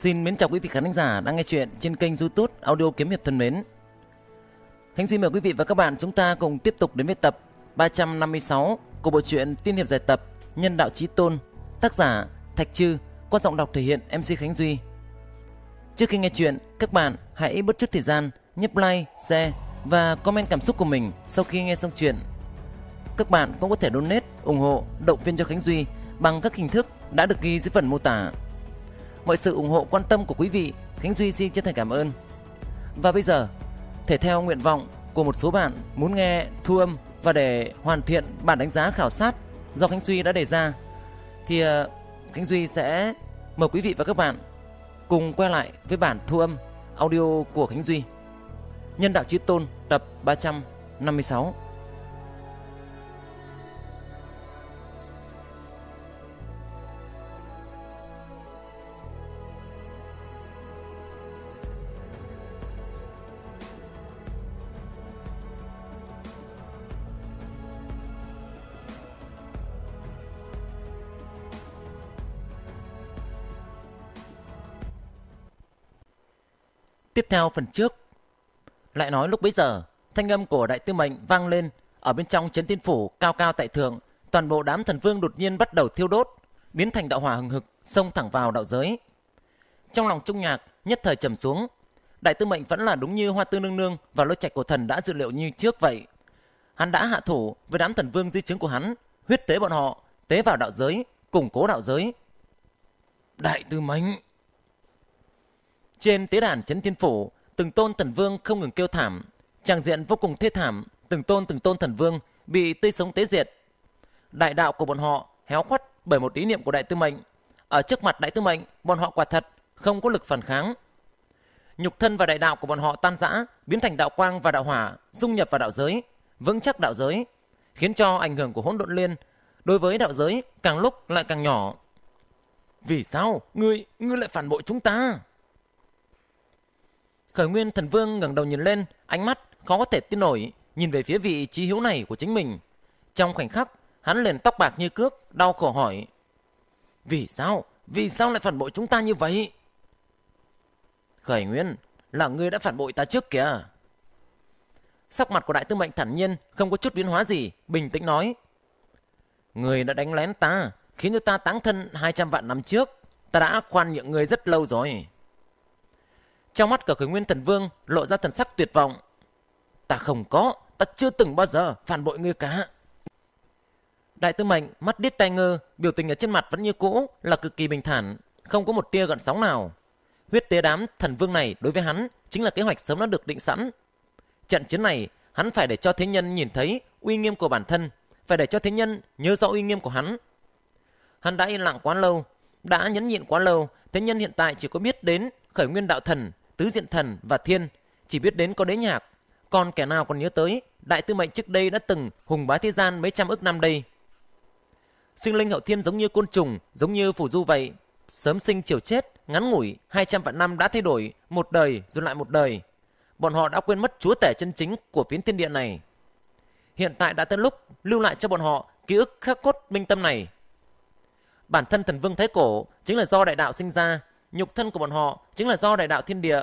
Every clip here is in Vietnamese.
Xin mến chào quý vị khán thính giả đang nghe chuyện trên kênh YouTube Audio Kiếm hiệp thân mến. Khánh Duy mời quý vị và các bạn chúng ta cùng tiếp tục đến với tập 356 của bộ truyện Tiên hiệp giải tập Nhân đạo chí tôn, tác giả Thạch Trư, qua giọng đọc thể hiện MC Khánh Duy. Trước khi nghe chuyện, các bạn hãy bớt chút thời gian nhấp like, share và comment cảm xúc của mình sau khi nghe xong chuyện. Các bạn cũng có thể donate, ủng hộ, động viên cho Khánh Duy bằng các hình thức đã được ghi dưới phần mô tả mọi sự ủng hộ quan tâm của quý vị, Khánh Duy xin chân thành cảm ơn. Và bây giờ, thể theo nguyện vọng của một số bạn muốn nghe thu âm và để hoàn thiện bản đánh giá khảo sát do Khánh Duy đã đề ra thì ờ, Khánh Duy sẽ mời quý vị và các bạn cùng quay lại với bản thu âm audio của Khánh Duy. Nhân đạo chư tôn tập 356. Tiếp theo phần trước. Lại nói lúc bấy giờ, thanh âm của đại tư mệnh vang lên ở bên trong chấn tiên phủ cao cao tại thượng, toàn bộ đám thần vương đột nhiên bắt đầu thiêu đốt, biến thành đạo hỏa hừng hực xông thẳng vào đạo giới. Trong lòng Trung Nhạc nhất thời trầm xuống, đại tư mệnh vẫn là đúng như hoa tư nương nương và lôi trạch của thần đã dự liệu như trước vậy. Hắn đã hạ thủ với đám thần vương di chứng của hắn, huyết tế bọn họ, tế vào đạo giới, củng cố đạo giới. Đại tư mệnh trên tế đàn chấn Thiên Phủ, từng tôn thần vương không ngừng kêu thảm. Tràng diện vô cùng thê thảm, từng tôn từng tôn thần vương bị tươi sống tế diệt. Đại đạo của bọn họ héo khuất bởi một ý niệm của đại tư mệnh. Ở trước mặt đại tư mệnh, bọn họ quả thật không có lực phản kháng. Nhục thân và đại đạo của bọn họ tan rã, biến thành đạo quang và đạo hỏa, dung nhập vào đạo giới, vững chắc đạo giới, khiến cho ảnh hưởng của hỗn độn liên đối với đạo giới càng lúc lại càng nhỏ. Vì sao? Ngươi, ngươi lại phản bội chúng ta? Khởi Nguyên Thần Vương ngẩng đầu nhìn lên, ánh mắt khó có thể tin nổi, nhìn về phía vị trí hiếu này của chính mình. Trong khoảnh khắc, hắn liền tóc bạc như cước, đau khổ hỏi. Vì sao? Vì sao lại phản bội chúng ta như vậy? Khởi Nguyên, là ngươi đã phản bội ta trước kìa. Sắc mặt của đại tư mệnh thản nhiên, không có chút biến hóa gì, bình tĩnh nói. Người đã đánh lén ta, khiến cho ta táng thân 200 vạn năm trước. Ta đã khoan nhượng người rất lâu rồi. Trong mắt cả khởi nguyên thần vương lộ ra thần sắc tuyệt vọng. Ta không có, ta chưa từng bao giờ phản bội ngươi cả. Đại tư mệnh, mắt điếc tai ngơ, biểu tình ở trên mặt vẫn như cũ là cực kỳ bình thản, không có một tia gợn sóng nào. Huyết tế đám thần vương này đối với hắn chính là kế hoạch sớm đã được định sẵn. Trận chiến này, hắn phải để cho thế nhân nhìn thấy uy nghiêm của bản thân, phải để cho thế nhân nhớ rõ uy nghiêm của hắn. Hắn đã yên lặng quá lâu, đã nhẫn nhịn quá lâu, thế nhân hiện tại chỉ có biết đến khởi nguyên đạo thần tứ diện thần và thiên chỉ biết đến có đế nhạc còn kẻ nào còn nhớ tới đại tư mệnh trước đây đã từng hùng bá thế gian mấy trăm ức năm đây sinh linh hậu thiên giống như côn trùng giống như phủ du vậy sớm sinh chiều chết ngắn ngủi hai trăm vạn năm đã thay đổi một đời rồi lại một đời bọn họ đã quên mất chúa tể chân chính của phiến thiên địa này hiện tại đã tới lúc lưu lại cho bọn họ ký ức khắc cốt minh tâm này bản thân thần vương thái cổ chính là do đại đạo sinh ra nhục thân của bọn họ chính là do đại đạo thiên địa.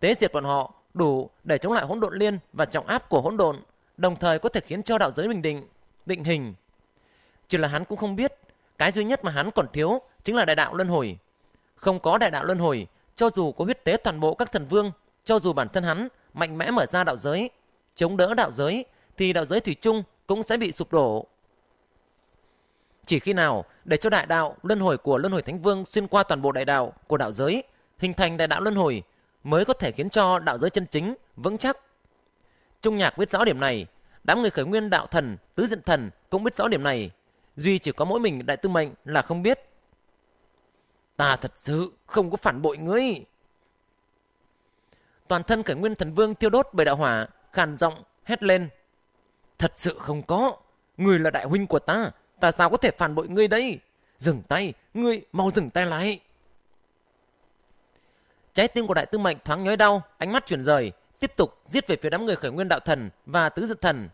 Tế diệt bọn họ đủ để chống lại hỗn độn liên và trọng áp của hỗn độn, đồng thời có thể khiến cho đạo giới bình định, định hình. Chỉ là hắn cũng không biết, cái duy nhất mà hắn còn thiếu chính là đại đạo luân hồi. Không có đại đạo luân hồi, cho dù có huyết tế toàn bộ các thần vương, cho dù bản thân hắn mạnh mẽ mở ra đạo giới, chống đỡ đạo giới thì đạo giới thủy chung cũng sẽ bị sụp đổ. Chỉ khi nào để cho đại đạo luân hồi của luân hồi thánh vương xuyên qua toàn bộ đại đạo của đạo giới, hình thành đại đạo luân hồi mới có thể khiến cho đạo giới chân chính vững chắc. Trung Nhạc biết rõ điểm này, đám người khởi nguyên đạo thần, tứ diện thần cũng biết rõ điểm này, duy chỉ có mỗi mình đại tư mệnh là không biết. Ta thật sự không có phản bội ngươi. Toàn thân khởi nguyên thần vương thiêu đốt bởi đạo hỏa, khàn giọng hét lên. Thật sự không có, người là đại huynh của ta, ta sao có thể phản bội ngươi đây? Dừng tay, ngươi mau dừng tay lại. Trái tim của đại tư mệnh thoáng nhói đau, ánh mắt chuyển rời, tiếp tục giết về phía đám người khởi nguyên đạo thần và tứ dự thần.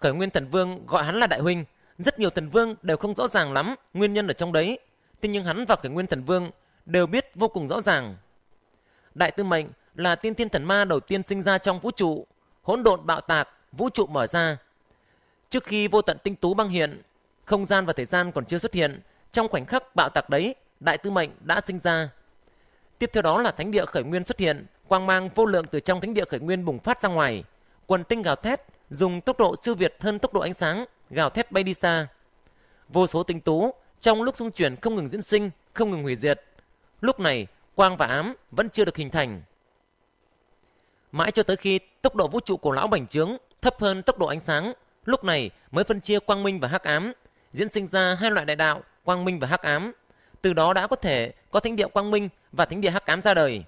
Khởi nguyên thần vương gọi hắn là đại huynh, rất nhiều thần vương đều không rõ ràng lắm nguyên nhân ở trong đấy, thế nhưng hắn và khởi nguyên thần vương đều biết vô cùng rõ ràng. Đại tư mệnh là tiên thiên thần ma đầu tiên sinh ra trong vũ trụ, hỗn độn bạo tạc, vũ trụ mở ra. Trước khi vô tận tinh tú băng hiện, không gian và thời gian còn chưa xuất hiện, trong khoảnh khắc bạo tạc đấy, đại tư mệnh đã sinh ra. Tiếp theo đó là thánh địa khởi nguyên xuất hiện, quang mang vô lượng từ trong thánh địa khởi nguyên bùng phát ra ngoài. Quần tinh gào thét, dùng tốc độ siêu việt hơn tốc độ ánh sáng, gào thét bay đi xa. Vô số tinh tú trong lúc xung chuyển không ngừng diễn sinh, không ngừng hủy diệt. Lúc này, quang và ám vẫn chưa được hình thành. Mãi cho tới khi tốc độ vũ trụ của lão bành trướng thấp hơn tốc độ ánh sáng, lúc này mới phân chia quang minh và hắc ám, diễn sinh ra hai loại đại đạo quang minh và hắc ám từ đó đã có thể có thánh địa quang minh và thánh địa hắc ám ra đời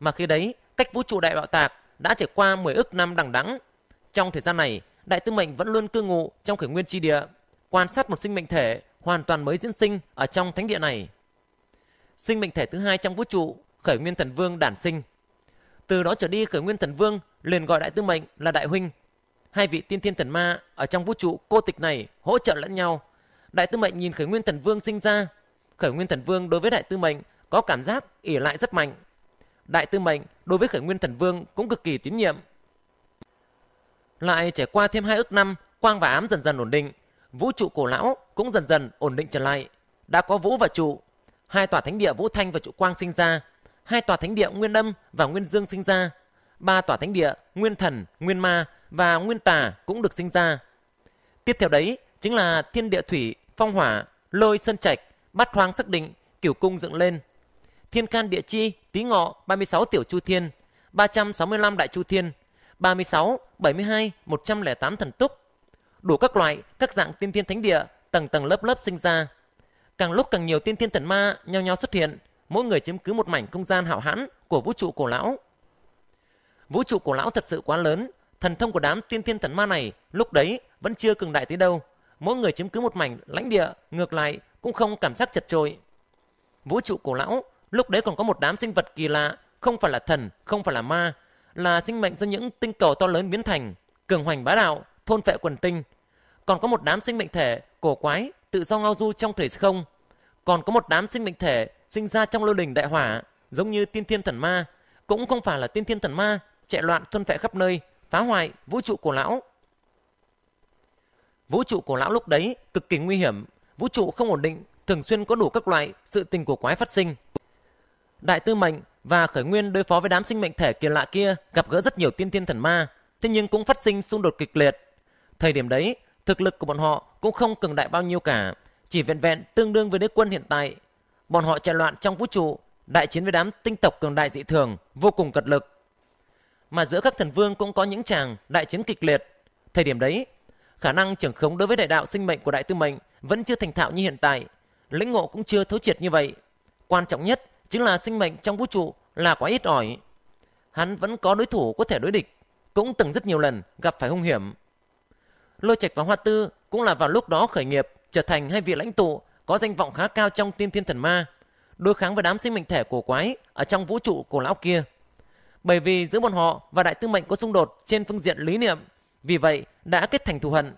mà khi đấy cách vũ trụ đại đạo tạc đã trải qua 10 ức năm đằng đẵng trong thời gian này đại tư mệnh vẫn luôn cư ngụ trong khởi nguyên tri địa quan sát một sinh mệnh thể hoàn toàn mới diễn sinh ở trong thánh địa này sinh mệnh thể thứ hai trong vũ trụ khởi nguyên thần vương đản sinh từ đó trở đi khởi nguyên thần vương liền gọi đại tư mệnh là đại huynh Hai vị tiên thiên thần ma ở trong vũ trụ cô tịch này hỗ trợ lẫn nhau. Đại tư mệnh nhìn khởi nguyên thần vương sinh ra. Khởi nguyên thần vương đối với đại tư mệnh có cảm giác ỉ lại rất mạnh. Đại tư mệnh đối với khởi nguyên thần vương cũng cực kỳ tín nhiệm. Lại trải qua thêm hai ước năm, quang và ám dần dần ổn định. Vũ trụ cổ lão cũng dần dần ổn định trở lại. Đã có vũ và trụ. Hai tòa thánh địa vũ thanh và trụ quang sinh ra. Hai tòa thánh địa nguyên âm và nguyên dương sinh ra. Ba tòa thánh địa nguyên thần, nguyên ma và nguyên tà cũng được sinh ra. Tiếp theo đấy chính là thiên địa thủy, phong hỏa, lôi sơn trạch, bát hoang xác định, kiểu cung dựng lên. Thiên can địa chi, tí ngọ, 36 tiểu chu thiên, 365 đại chu thiên, 36, 72, 108 thần túc. Đủ các loại, các dạng tiên thiên thánh địa, tầng tầng lớp lớp sinh ra. Càng lúc càng nhiều tiên thiên thần ma nhau nhau xuất hiện, mỗi người chiếm cứ một mảnh không gian hạo hãn của vũ trụ cổ lão. Vũ trụ cổ lão thật sự quá lớn, Thần thông của đám tiên thiên thần ma này lúc đấy vẫn chưa cường đại tới đâu. Mỗi người chiếm cứ một mảnh lãnh địa, ngược lại cũng không cảm giác chật trội. Vũ trụ cổ lão lúc đấy còn có một đám sinh vật kỳ lạ, không phải là thần, không phải là ma, là sinh mệnh do những tinh cầu to lớn biến thành, cường hoành bá đạo, thôn phệ quần tinh. Còn có một đám sinh mệnh thể cổ quái tự do ngao du trong thời không. Còn có một đám sinh mệnh thể sinh ra trong lôi đình đại hỏa, giống như tiên thiên thần ma, cũng không phải là tiên thiên thần ma chạy loạn thôn phệ khắp nơi, phá hoại vũ trụ của lão. Vũ trụ của lão lúc đấy cực kỳ nguy hiểm, vũ trụ không ổn định, thường xuyên có đủ các loại sự tình của quái phát sinh. Đại tư mệnh và khởi nguyên đối phó với đám sinh mệnh thể kỳ lạ kia gặp gỡ rất nhiều tiên thiên thần ma, thế nhưng cũng phát sinh xung đột kịch liệt. Thời điểm đấy, thực lực của bọn họ cũng không cường đại bao nhiêu cả, chỉ vẹn vẹn tương đương với đế quân hiện tại. Bọn họ chạy loạn trong vũ trụ, đại chiến với đám tinh tộc cường đại dị thường, vô cùng cật lực mà giữa các thần vương cũng có những chàng đại chiến kịch liệt. Thời điểm đấy, khả năng trưởng khống đối với đại đạo sinh mệnh của đại tư mệnh vẫn chưa thành thạo như hiện tại, lĩnh ngộ cũng chưa thấu triệt như vậy. Quan trọng nhất chính là sinh mệnh trong vũ trụ là quá ít ỏi. Hắn vẫn có đối thủ có thể đối địch, cũng từng rất nhiều lần gặp phải hung hiểm. Lôi Trạch và Hoa Tư cũng là vào lúc đó khởi nghiệp, trở thành hai vị lãnh tụ có danh vọng khá cao trong tiên thiên thần ma, đối kháng với đám sinh mệnh thể cổ quái ở trong vũ trụ cổ lão kia bởi vì giữa bọn họ và đại tư mệnh có xung đột trên phương diện lý niệm, vì vậy đã kết thành thù hận.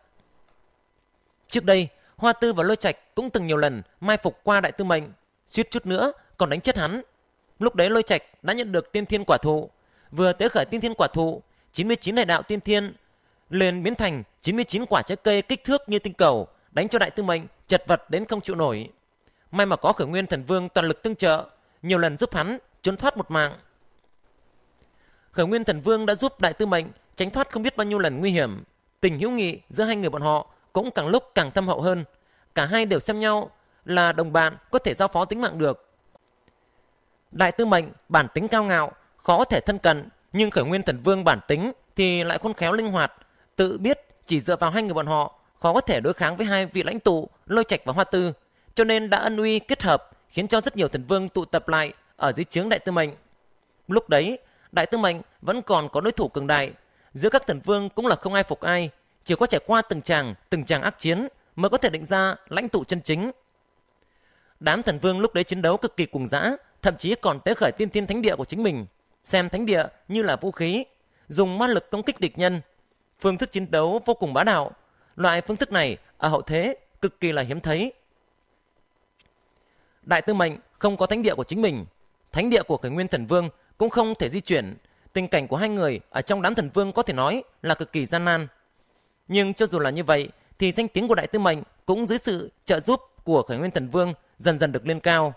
Trước đây, Hoa Tư và Lôi Trạch cũng từng nhiều lần mai phục qua đại tư mệnh, suýt chút nữa còn đánh chết hắn. Lúc đấy Lôi Trạch đã nhận được tiên thiên quả thụ, vừa tế khởi tiên thiên quả thụ, 99 đại đạo tiên thiên liền biến thành 99 quả trái cây kích thước như tinh cầu, đánh cho đại tư mệnh chật vật đến không chịu nổi. May mà có khởi nguyên thần vương toàn lực tương trợ, nhiều lần giúp hắn trốn thoát một mạng khởi nguyên thần vương đã giúp đại tư mệnh tránh thoát không biết bao nhiêu lần nguy hiểm tình hữu nghị giữa hai người bọn họ cũng càng lúc càng thâm hậu hơn cả hai đều xem nhau là đồng bạn có thể giao phó tính mạng được đại tư mệnh bản tính cao ngạo khó thể thân cận nhưng khởi nguyên thần vương bản tính thì lại khôn khéo linh hoạt tự biết chỉ dựa vào hai người bọn họ khó có thể đối kháng với hai vị lãnh tụ lôi trạch và hoa tư cho nên đã ân uy kết hợp khiến cho rất nhiều thần vương tụ tập lại ở dưới trướng đại tư mệnh lúc đấy đại tướng mạnh vẫn còn có đối thủ cường đại. Giữa các thần vương cũng là không ai phục ai, chỉ có trải qua từng chàng, từng chàng ác chiến mới có thể định ra lãnh tụ chân chính. Đám thần vương lúc đấy chiến đấu cực kỳ cuồng dã, thậm chí còn tế khởi tiên thiên thánh địa của chính mình, xem thánh địa như là vũ khí, dùng ma lực công kích địch nhân. Phương thức chiến đấu vô cùng bá đạo, loại phương thức này ở hậu thế cực kỳ là hiếm thấy. Đại tư mệnh không có thánh địa của chính mình, thánh địa của khởi nguyên thần vương cũng không thể di chuyển. Tình cảnh của hai người ở trong đám thần vương có thể nói là cực kỳ gian nan. Nhưng cho dù là như vậy, thì danh tiếng của đại tư mệnh cũng dưới sự trợ giúp của khởi nguyên thần vương dần dần được lên cao.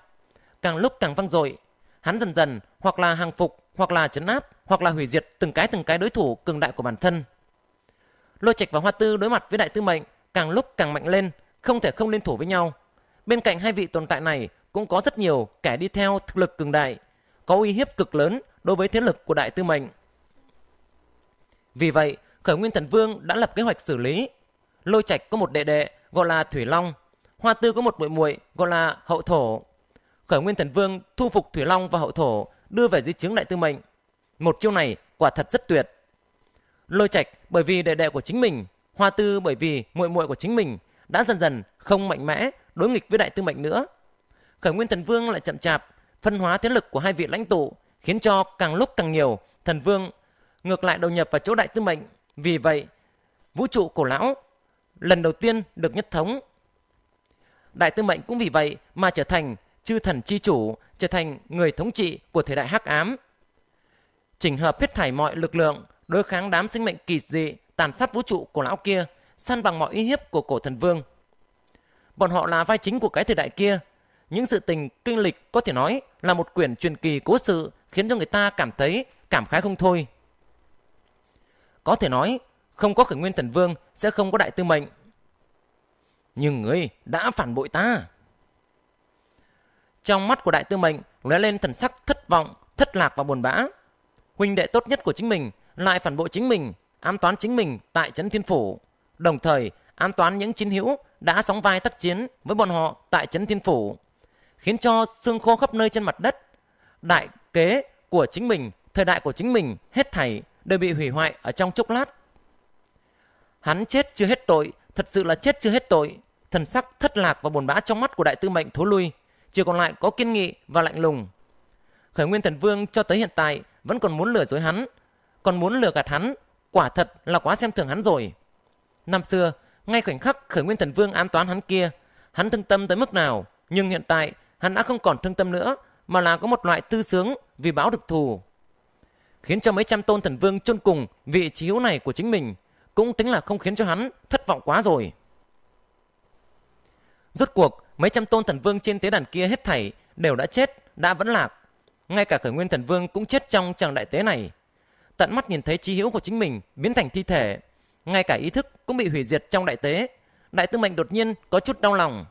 Càng lúc càng vang dội, hắn dần dần hoặc là hàng phục, hoặc là chấn áp, hoặc là hủy diệt từng cái từng cái đối thủ cường đại của bản thân. Lôi Trạch và Hoa Tư đối mặt với đại tư mệnh càng lúc càng mạnh lên, không thể không liên thủ với nhau. Bên cạnh hai vị tồn tại này cũng có rất nhiều kẻ đi theo thực lực cường đại, có uy hiếp cực lớn đối với thế lực của Đại Tư Mệnh. Vì vậy, Khởi Nguyên Thần Vương đã lập kế hoạch xử lý. Lôi Trạch có một đệ đệ gọi là Thủy Long, Hoa Tư có một muội muội gọi là Hậu Thổ. Khởi Nguyên Thần Vương thu phục Thủy Long và Hậu Thổ, đưa về dưới chứng Đại Tư Mệnh. Một chiêu này quả thật rất tuyệt. Lôi Trạch bởi vì đệ đệ của chính mình, Hoa Tư bởi vì muội muội của chính mình đã dần dần không mạnh mẽ đối nghịch với Đại Tư Mệnh nữa. Khởi Nguyên Thần Vương lại chậm chạp phân hóa thế lực của hai vị lãnh tụ khiến cho càng lúc càng nhiều thần vương ngược lại đầu nhập vào chỗ đại tư mệnh. Vì vậy, vũ trụ cổ lão lần đầu tiên được nhất thống. Đại tư mệnh cũng vì vậy mà trở thành chư thần chi chủ, trở thành người thống trị của thời đại hắc ám. Chỉnh hợp hết thải mọi lực lượng, đối kháng đám sinh mệnh kỳ dị tàn sát vũ trụ cổ lão kia, săn bằng mọi uy hiếp của cổ thần vương. Bọn họ là vai chính của cái thời đại kia, những sự tình kinh lịch có thể nói là một quyển truyền kỳ cố sự khiến cho người ta cảm thấy cảm khái không thôi. Có thể nói, không có khởi nguyên thần vương sẽ không có đại tư mệnh. Nhưng ngươi đã phản bội ta. Trong mắt của đại tư mệnh lóe lên thần sắc thất vọng, thất lạc và buồn bã. Huynh đệ tốt nhất của chính mình lại phản bội chính mình, ám toán chính mình tại trấn Thiên Phủ. Đồng thời, ám toán những chiến hữu đã sóng vai tác chiến với bọn họ tại trấn Thiên Phủ khiến cho xương khô khắp nơi trên mặt đất. Đại kế của chính mình, thời đại của chính mình, hết thảy đều bị hủy hoại ở trong chốc lát. Hắn chết chưa hết tội, thật sự là chết chưa hết tội. Thần sắc thất lạc và buồn bã trong mắt của đại tư mệnh thối lui, chỉ còn lại có kiên nghị và lạnh lùng. Khởi nguyên thần vương cho tới hiện tại vẫn còn muốn lừa dối hắn, còn muốn lừa gạt hắn, quả thật là quá xem thường hắn rồi. Năm xưa, ngay khoảnh khắc khởi nguyên thần vương an toán hắn kia, hắn thương tâm tới mức nào, nhưng hiện tại hắn đã không còn thương tâm nữa mà là có một loại tư sướng vì báo được thù khiến cho mấy trăm tôn thần vương chôn cùng vị trí hữu này của chính mình cũng tính là không khiến cho hắn thất vọng quá rồi rốt cuộc mấy trăm tôn thần vương trên tế đàn kia hết thảy đều đã chết đã vẫn lạc ngay cả khởi nguyên thần vương cũng chết trong tràng đại tế này tận mắt nhìn thấy trí hữu của chính mình biến thành thi thể ngay cả ý thức cũng bị hủy diệt trong đại tế đại tư mệnh đột nhiên có chút đau lòng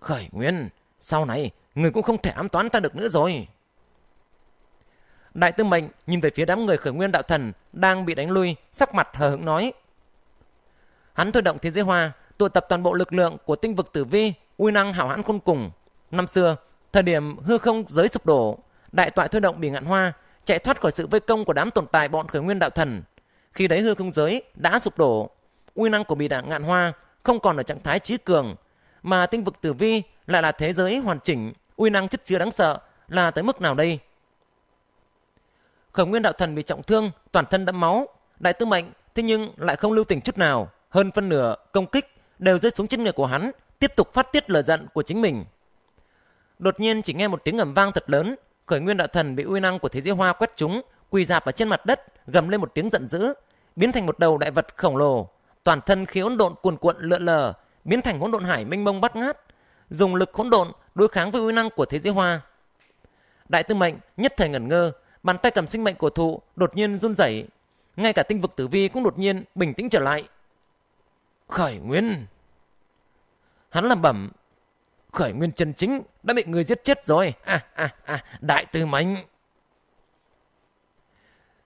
khởi nguyên sau này, người cũng không thể ám toán ta được nữa rồi. Đại tư mệnh nhìn về phía đám người khởi nguyên đạo thần đang bị đánh lui, sắc mặt hờ hững nói. Hắn thôi động thế giới hoa, tụ tập toàn bộ lực lượng của tinh vực tử vi, uy năng hảo hãn khôn cùng. Năm xưa, thời điểm hư không giới sụp đổ, đại tọa thôi động bị ngạn hoa, chạy thoát khỏi sự vây công của đám tồn tại bọn khởi nguyên đạo thần. Khi đấy hư không giới đã sụp đổ, uy năng của bị đảng ngạn hoa không còn ở trạng thái trí cường, mà tinh vực tử vi lại là thế giới hoàn chỉnh, uy năng chất chứa đáng sợ là tới mức nào đây? Khởi Nguyên đạo thần bị trọng thương, toàn thân đẫm máu, đại tư mệnh thế nhưng lại không lưu tình chút nào, hơn phân nửa công kích đều rơi xuống chân người của hắn, tiếp tục phát tiết lời giận của chính mình. Đột nhiên chỉ nghe một tiếng ầm vang thật lớn, Khởi Nguyên đạo thần bị uy năng của thế giới hoa quét trúng, quỳ dạp ở trên mặt đất, gầm lên một tiếng giận dữ, biến thành một đầu đại vật khổng lồ, toàn thân khí hỗn độn cuồn cuộn lượn lờ, biến thành hỗn độn hải mênh mông bắt ngát, dùng lực hỗn độn đối kháng với uy năng của thế giới hoa. Đại tư mệnh nhất thời ngẩn ngơ, bàn tay cầm sinh mệnh của thụ đột nhiên run rẩy, ngay cả tinh vực tử vi cũng đột nhiên bình tĩnh trở lại. Khởi nguyên. Hắn lẩm bẩm, khởi nguyên chân chính đã bị người giết chết rồi. À, à, à, đại tư mệnh.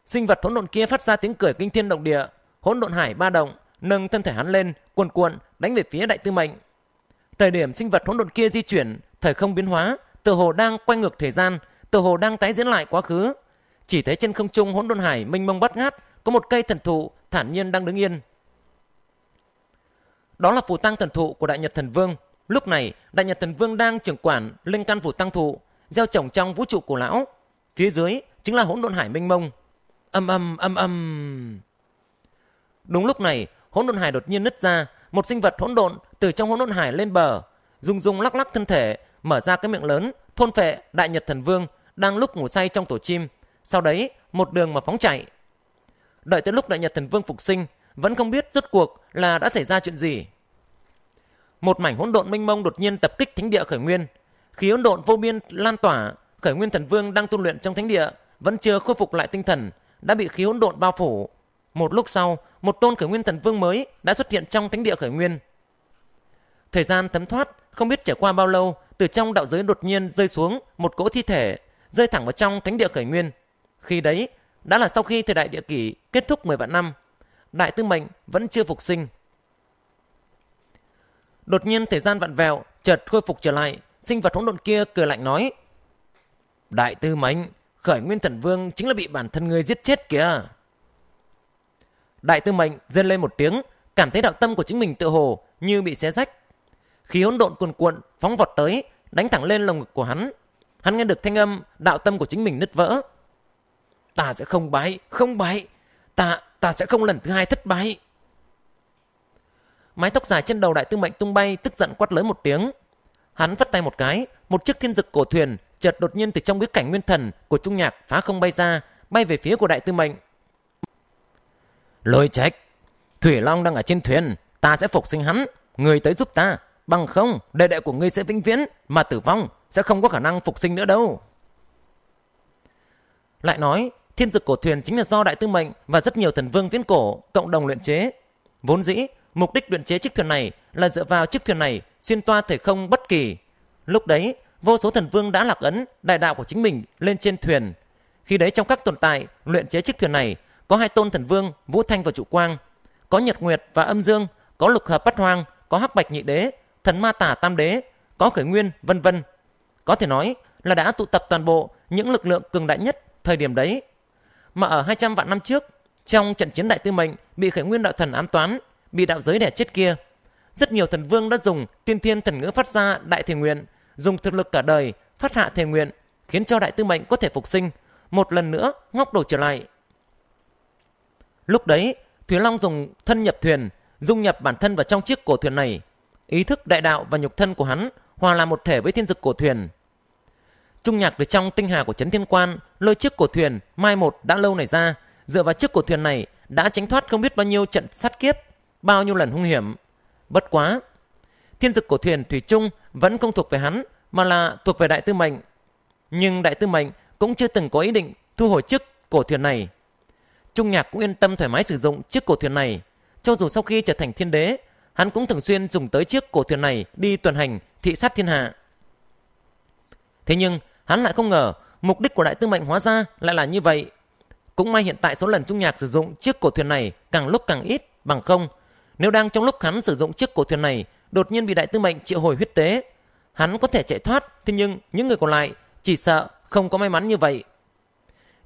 Sinh vật hỗn độn kia phát ra tiếng cười kinh thiên động địa, hỗn độn hải ba động, nâng thân thể hắn lên, cuồn cuộn đánh về phía đại tư mệnh. Thời điểm sinh vật hỗn độn kia di chuyển, thời không biến hóa, tựa hồ đang quay ngược thời gian, tựa hồ đang tái diễn lại quá khứ. Chỉ thấy trên không trung hỗn độn hải mênh mông bắt ngát, có một cây thần thụ thản nhiên đang đứng yên. Đó là phù tăng thần thụ của Đại Nhật Thần Vương. Lúc này, Đại Nhật Thần Vương đang trưởng quản linh căn phù tăng thụ, gieo trồng trong vũ trụ của lão. Phía dưới chính là hỗn độn hải mênh mông. Âm âm âm âm. Đúng lúc này, hỗn độn hải đột nhiên nứt ra, một sinh vật hỗn độn từ trong hỗn độn hải lên bờ, rung rung lắc lắc thân thể, mở ra cái miệng lớn, thôn phệ đại nhật thần vương đang lúc ngủ say trong tổ chim, sau đấy một đường mà phóng chạy. Đợi tới lúc đại nhật thần vương phục sinh, vẫn không biết rốt cuộc là đã xảy ra chuyện gì. Một mảnh hỗn độn mênh mông đột nhiên tập kích thánh địa khởi nguyên, khí hỗn độn vô biên lan tỏa, khởi nguyên thần vương đang tu luyện trong thánh địa vẫn chưa khôi phục lại tinh thần, đã bị khí hỗn độn bao phủ, một lúc sau, một tôn khởi nguyên thần vương mới đã xuất hiện trong thánh địa khởi nguyên. Thời gian thấm thoát, không biết trải qua bao lâu, từ trong đạo giới đột nhiên rơi xuống một cỗ thi thể, rơi thẳng vào trong thánh địa khởi nguyên. Khi đấy, đã là sau khi thời đại địa kỷ kết thúc 10 vạn năm, đại tư mệnh vẫn chưa phục sinh. Đột nhiên thời gian vặn vẹo, chợt khôi phục trở lại, sinh vật hỗn độn kia cười lạnh nói: "Đại tư mệnh, khởi nguyên thần vương chính là bị bản thân người giết chết kìa." Đại tư mệnh rên lên một tiếng, cảm thấy đạo tâm của chính mình tự hồ như bị xé rách. Khí hỗn độn cuồn cuộn phóng vọt tới, đánh thẳng lên lồng ngực của hắn. Hắn nghe được thanh âm đạo tâm của chính mình nứt vỡ. Ta sẽ không bái, không bái. Ta, ta sẽ không lần thứ hai thất bái. Mái tóc dài trên đầu đại tư mệnh tung bay tức giận quát lớn một tiếng. Hắn vất tay một cái, một chiếc thiên dực cổ thuyền chợt đột nhiên từ trong bức cảnh nguyên thần của trung nhạc phá không bay ra, bay về phía của đại tư mệnh. Lôi trách Thủy Long đang ở trên thuyền, ta sẽ phục sinh hắn, người tới giúp ta, bằng không đệ đệ của ngươi sẽ vĩnh viễn mà tử vong, sẽ không có khả năng phục sinh nữa đâu. Lại nói, thiên dực cổ thuyền chính là do đại tư mệnh và rất nhiều thần vương viễn cổ cộng đồng luyện chế. Vốn dĩ, mục đích luyện chế chiếc thuyền này là dựa vào chiếc thuyền này xuyên toa thể không bất kỳ. Lúc đấy, vô số thần vương đã lạc ấn đại đạo của chính mình lên trên thuyền. Khi đấy trong các tồn tại luyện chế chiếc thuyền này có hai tôn thần vương Vũ Thanh và Trụ Quang, có Nhật Nguyệt và Âm Dương, có Lục Hợp Bát Hoang, có Hắc Bạch Nhị Đế, thần Ma Tả Tam Đế, có Khởi Nguyên, vân vân. Có thể nói là đã tụ tập toàn bộ những lực lượng cường đại nhất thời điểm đấy. Mà ở 200 vạn năm trước, trong trận chiến đại tư mệnh bị Khởi Nguyên đạo thần ám toán, bị đạo giới đẻ chết kia, rất nhiều thần vương đã dùng tiên thiên thần ngữ phát ra đại thể nguyện, dùng thực lực cả đời phát hạ thể nguyện, khiến cho đại tư mệnh có thể phục sinh, một lần nữa ngóc đầu trở lại. Lúc đấy, thủy Long dùng thân nhập thuyền, dung nhập bản thân vào trong chiếc cổ thuyền này. Ý thức đại đạo và nhục thân của hắn hòa làm một thể với thiên dực cổ thuyền. Trung nhạc từ trong tinh hà của Trấn Thiên Quan lôi chiếc cổ thuyền Mai Một đã lâu này ra, dựa vào chiếc cổ thuyền này đã tránh thoát không biết bao nhiêu trận sát kiếp, bao nhiêu lần hung hiểm. Bất quá, thiên dực cổ thuyền Thủy Trung vẫn không thuộc về hắn mà là thuộc về Đại Tư Mệnh. Nhưng Đại Tư Mệnh cũng chưa từng có ý định thu hồi chiếc cổ thuyền này. Trung Nhạc cũng yên tâm thoải mái sử dụng chiếc cổ thuyền này. Cho dù sau khi trở thành thiên đế, hắn cũng thường xuyên dùng tới chiếc cổ thuyền này đi tuần hành, thị sát thiên hạ. Thế nhưng, hắn lại không ngờ mục đích của đại tư mệnh hóa ra lại là như vậy. Cũng may hiện tại số lần Trung Nhạc sử dụng chiếc cổ thuyền này càng lúc càng ít, bằng không. Nếu đang trong lúc hắn sử dụng chiếc cổ thuyền này, đột nhiên bị đại tư mệnh triệu hồi huyết tế, hắn có thể chạy thoát, thế nhưng những người còn lại chỉ sợ không có may mắn như vậy.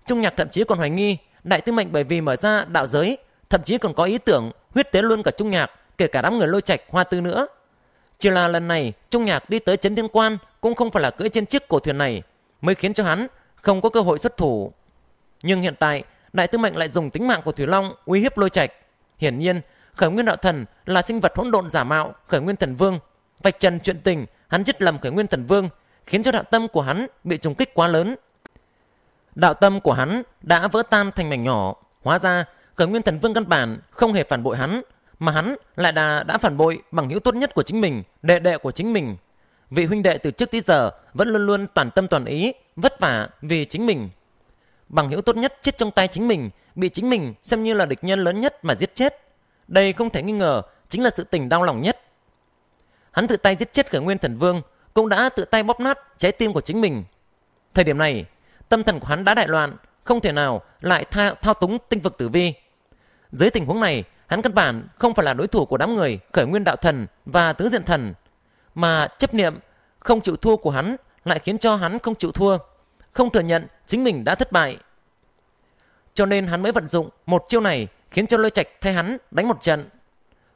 Trung Nhạc thậm chí còn hoài nghi Đại tư mệnh bởi vì mở ra đạo giới, thậm chí còn có ý tưởng huyết tế luôn cả Trung Nhạc, kể cả đám người lôi trạch hoa tư nữa. Chỉ là lần này Trung Nhạc đi tới Trấn Thiên Quan cũng không phải là cưỡi trên chiếc cổ thuyền này mới khiến cho hắn không có cơ hội xuất thủ. Nhưng hiện tại Đại tư mệnh lại dùng tính mạng của Thủy Long uy hiếp lôi trạch. Hiển nhiên khởi nguyên đạo thần là sinh vật hỗn độn giả mạo khởi nguyên thần vương. Vạch trần chuyện tình hắn giết lầm khởi nguyên thần vương khiến cho đạo tâm của hắn bị trùng kích quá lớn Đạo tâm của hắn đã vỡ tan thành mảnh nhỏ. Hóa ra, Cẩn Nguyên Thần Vương căn bản không hề phản bội hắn, mà hắn lại đã, đã phản bội bằng hữu tốt nhất của chính mình, đệ đệ của chính mình. Vị huynh đệ từ trước tới giờ vẫn luôn luôn toàn tâm toàn ý, vất vả vì chính mình. Bằng hữu tốt nhất chết trong tay chính mình, bị chính mình xem như là địch nhân lớn nhất mà giết chết. Đây không thể nghi ngờ chính là sự tình đau lòng nhất. Hắn tự tay giết chết Cẩn Nguyên Thần Vương, cũng đã tự tay bóp nát trái tim của chính mình. Thời điểm này, tâm thần của hắn đã đại loạn, không thể nào lại tha, thao túng tinh vực tử vi. Dưới tình huống này, hắn căn bản không phải là đối thủ của đám người khởi nguyên đạo thần và tứ diện thần, mà chấp niệm không chịu thua của hắn lại khiến cho hắn không chịu thua, không thừa nhận chính mình đã thất bại. Cho nên hắn mới vận dụng một chiêu này khiến cho lôi trạch thay hắn đánh một trận.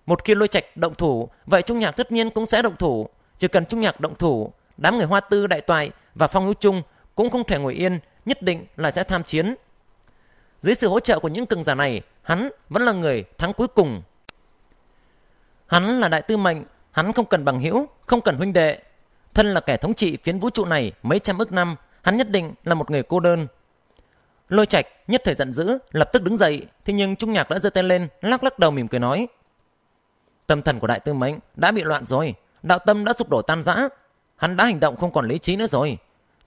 Một khi lôi trạch động thủ, vậy Trung Nhạc tất nhiên cũng sẽ động thủ. Chỉ cần Trung Nhạc động thủ, đám người Hoa Tư đại toại và Phong Hữu Trung cũng không thể ngồi yên, nhất định là sẽ tham chiến. Dưới sự hỗ trợ của những cường giả này, hắn vẫn là người thắng cuối cùng. Hắn là đại tư mệnh, hắn không cần bằng hữu, không cần huynh đệ. Thân là kẻ thống trị phiến vũ trụ này mấy trăm ức năm, hắn nhất định là một người cô đơn. Lôi Trạch nhất thời giận dữ, lập tức đứng dậy, thế nhưng Trung Nhạc đã giơ tay lên, lắc lắc đầu mỉm cười nói: "Tâm thần của đại tư mệnh đã bị loạn rồi, đạo tâm đã sụp đổ tan rã, hắn đã hành động không còn lý trí nữa rồi,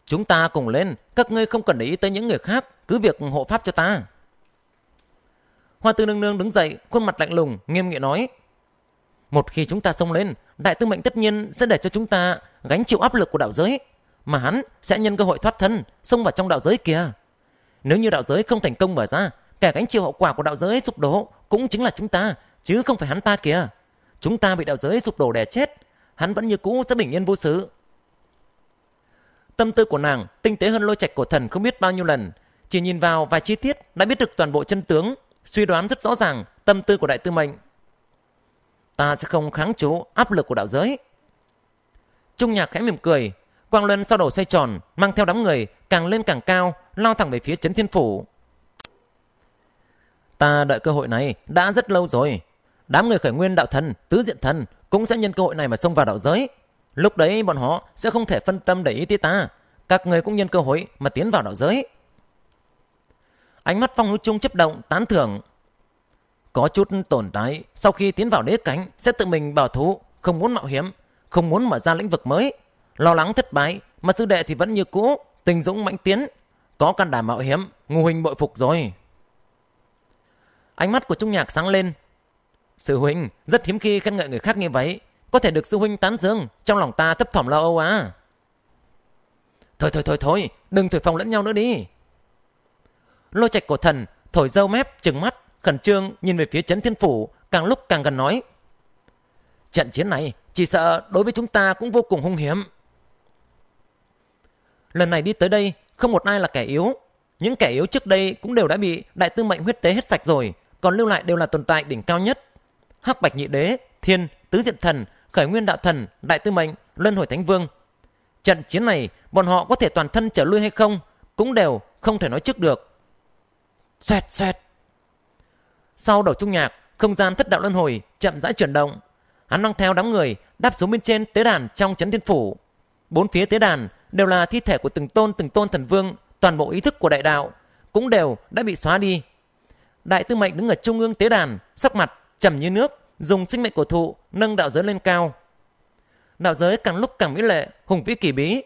Chúng ta cùng lên, các ngươi không cần để ý tới những người khác, cứ việc hộ pháp cho ta. Hoa tư nương nương đứng dậy, khuôn mặt lạnh lùng, nghiêm nghị nói. Một khi chúng ta xông lên, đại tư mệnh tất nhiên sẽ để cho chúng ta gánh chịu áp lực của đạo giới. Mà hắn sẽ nhân cơ hội thoát thân, xông vào trong đạo giới kìa. Nếu như đạo giới không thành công mở ra, kẻ gánh chịu hậu quả của đạo giới sụp đổ cũng chính là chúng ta, chứ không phải hắn ta kìa. Chúng ta bị đạo giới sụp đổ đè chết, hắn vẫn như cũ sẽ bình yên vô sự, Tâm tư của nàng tinh tế hơn lôi trạch của thần không biết bao nhiêu lần. Chỉ nhìn vào vài chi tiết đã biết được toàn bộ chân tướng, suy đoán rất rõ ràng tâm tư của đại tư mệnh. Ta sẽ không kháng chú áp lực của đạo giới. Trung nhạc khẽ mỉm cười, quang luân sau đầu xoay tròn, mang theo đám người càng lên càng cao, lao thẳng về phía chấn thiên phủ. Ta đợi cơ hội này đã rất lâu rồi. Đám người khởi nguyên đạo thần, tứ diện thần cũng sẽ nhân cơ hội này mà xông vào đạo giới. Lúc đấy bọn họ sẽ không thể phân tâm để ý tới ta. Các người cũng nhân cơ hội mà tiến vào đạo giới. Ánh mắt phong hữu trung chấp động, tán thưởng. Có chút tồn tại sau khi tiến vào đế cánh sẽ tự mình bảo thủ, không muốn mạo hiểm, không muốn mở ra lĩnh vực mới. Lo lắng thất bại mà sư đệ thì vẫn như cũ, tình dũng mạnh tiến. Có can đảm mạo hiểm, ngu huynh bội phục rồi. Ánh mắt của Trung Nhạc sáng lên. Sư huynh, rất hiếm khi khen ngợi người khác như vậy có thể được sư huynh tán dương trong lòng ta thấp thỏm lo âu á. À. thôi thôi thôi thôi đừng thổi phòng lẫn nhau nữa đi lôi trạch cổ thần thổi dâu mép trừng mắt khẩn trương nhìn về phía trấn thiên phủ càng lúc càng gần nói trận chiến này chỉ sợ đối với chúng ta cũng vô cùng hung hiểm lần này đi tới đây không một ai là kẻ yếu những kẻ yếu trước đây cũng đều đã bị đại tư mệnh huyết tế hết sạch rồi còn lưu lại đều là tồn tại đỉnh cao nhất hắc bạch nhị đế thiên tứ diện thần khởi nguyên đạo thần, đại tư mệnh, luân hồi thánh vương. Trận chiến này bọn họ có thể toàn thân trở lui hay không cũng đều không thể nói trước được. Xoẹt xoẹt. Sau đầu trung nhạc, không gian thất đạo luân hồi chậm rãi chuyển động. Hắn mang theo đám người đáp xuống bên trên tế đàn trong chấn thiên phủ. Bốn phía tế đàn đều là thi thể của từng tôn từng tôn thần vương, toàn bộ ý thức của đại đạo cũng đều đã bị xóa đi. Đại tư mệnh đứng ở trung ương tế đàn, sắc mặt trầm như nước, dùng sinh mệnh của thụ nâng đạo giới lên cao. Đạo giới càng lúc càng mỹ lệ, hùng vĩ kỳ bí.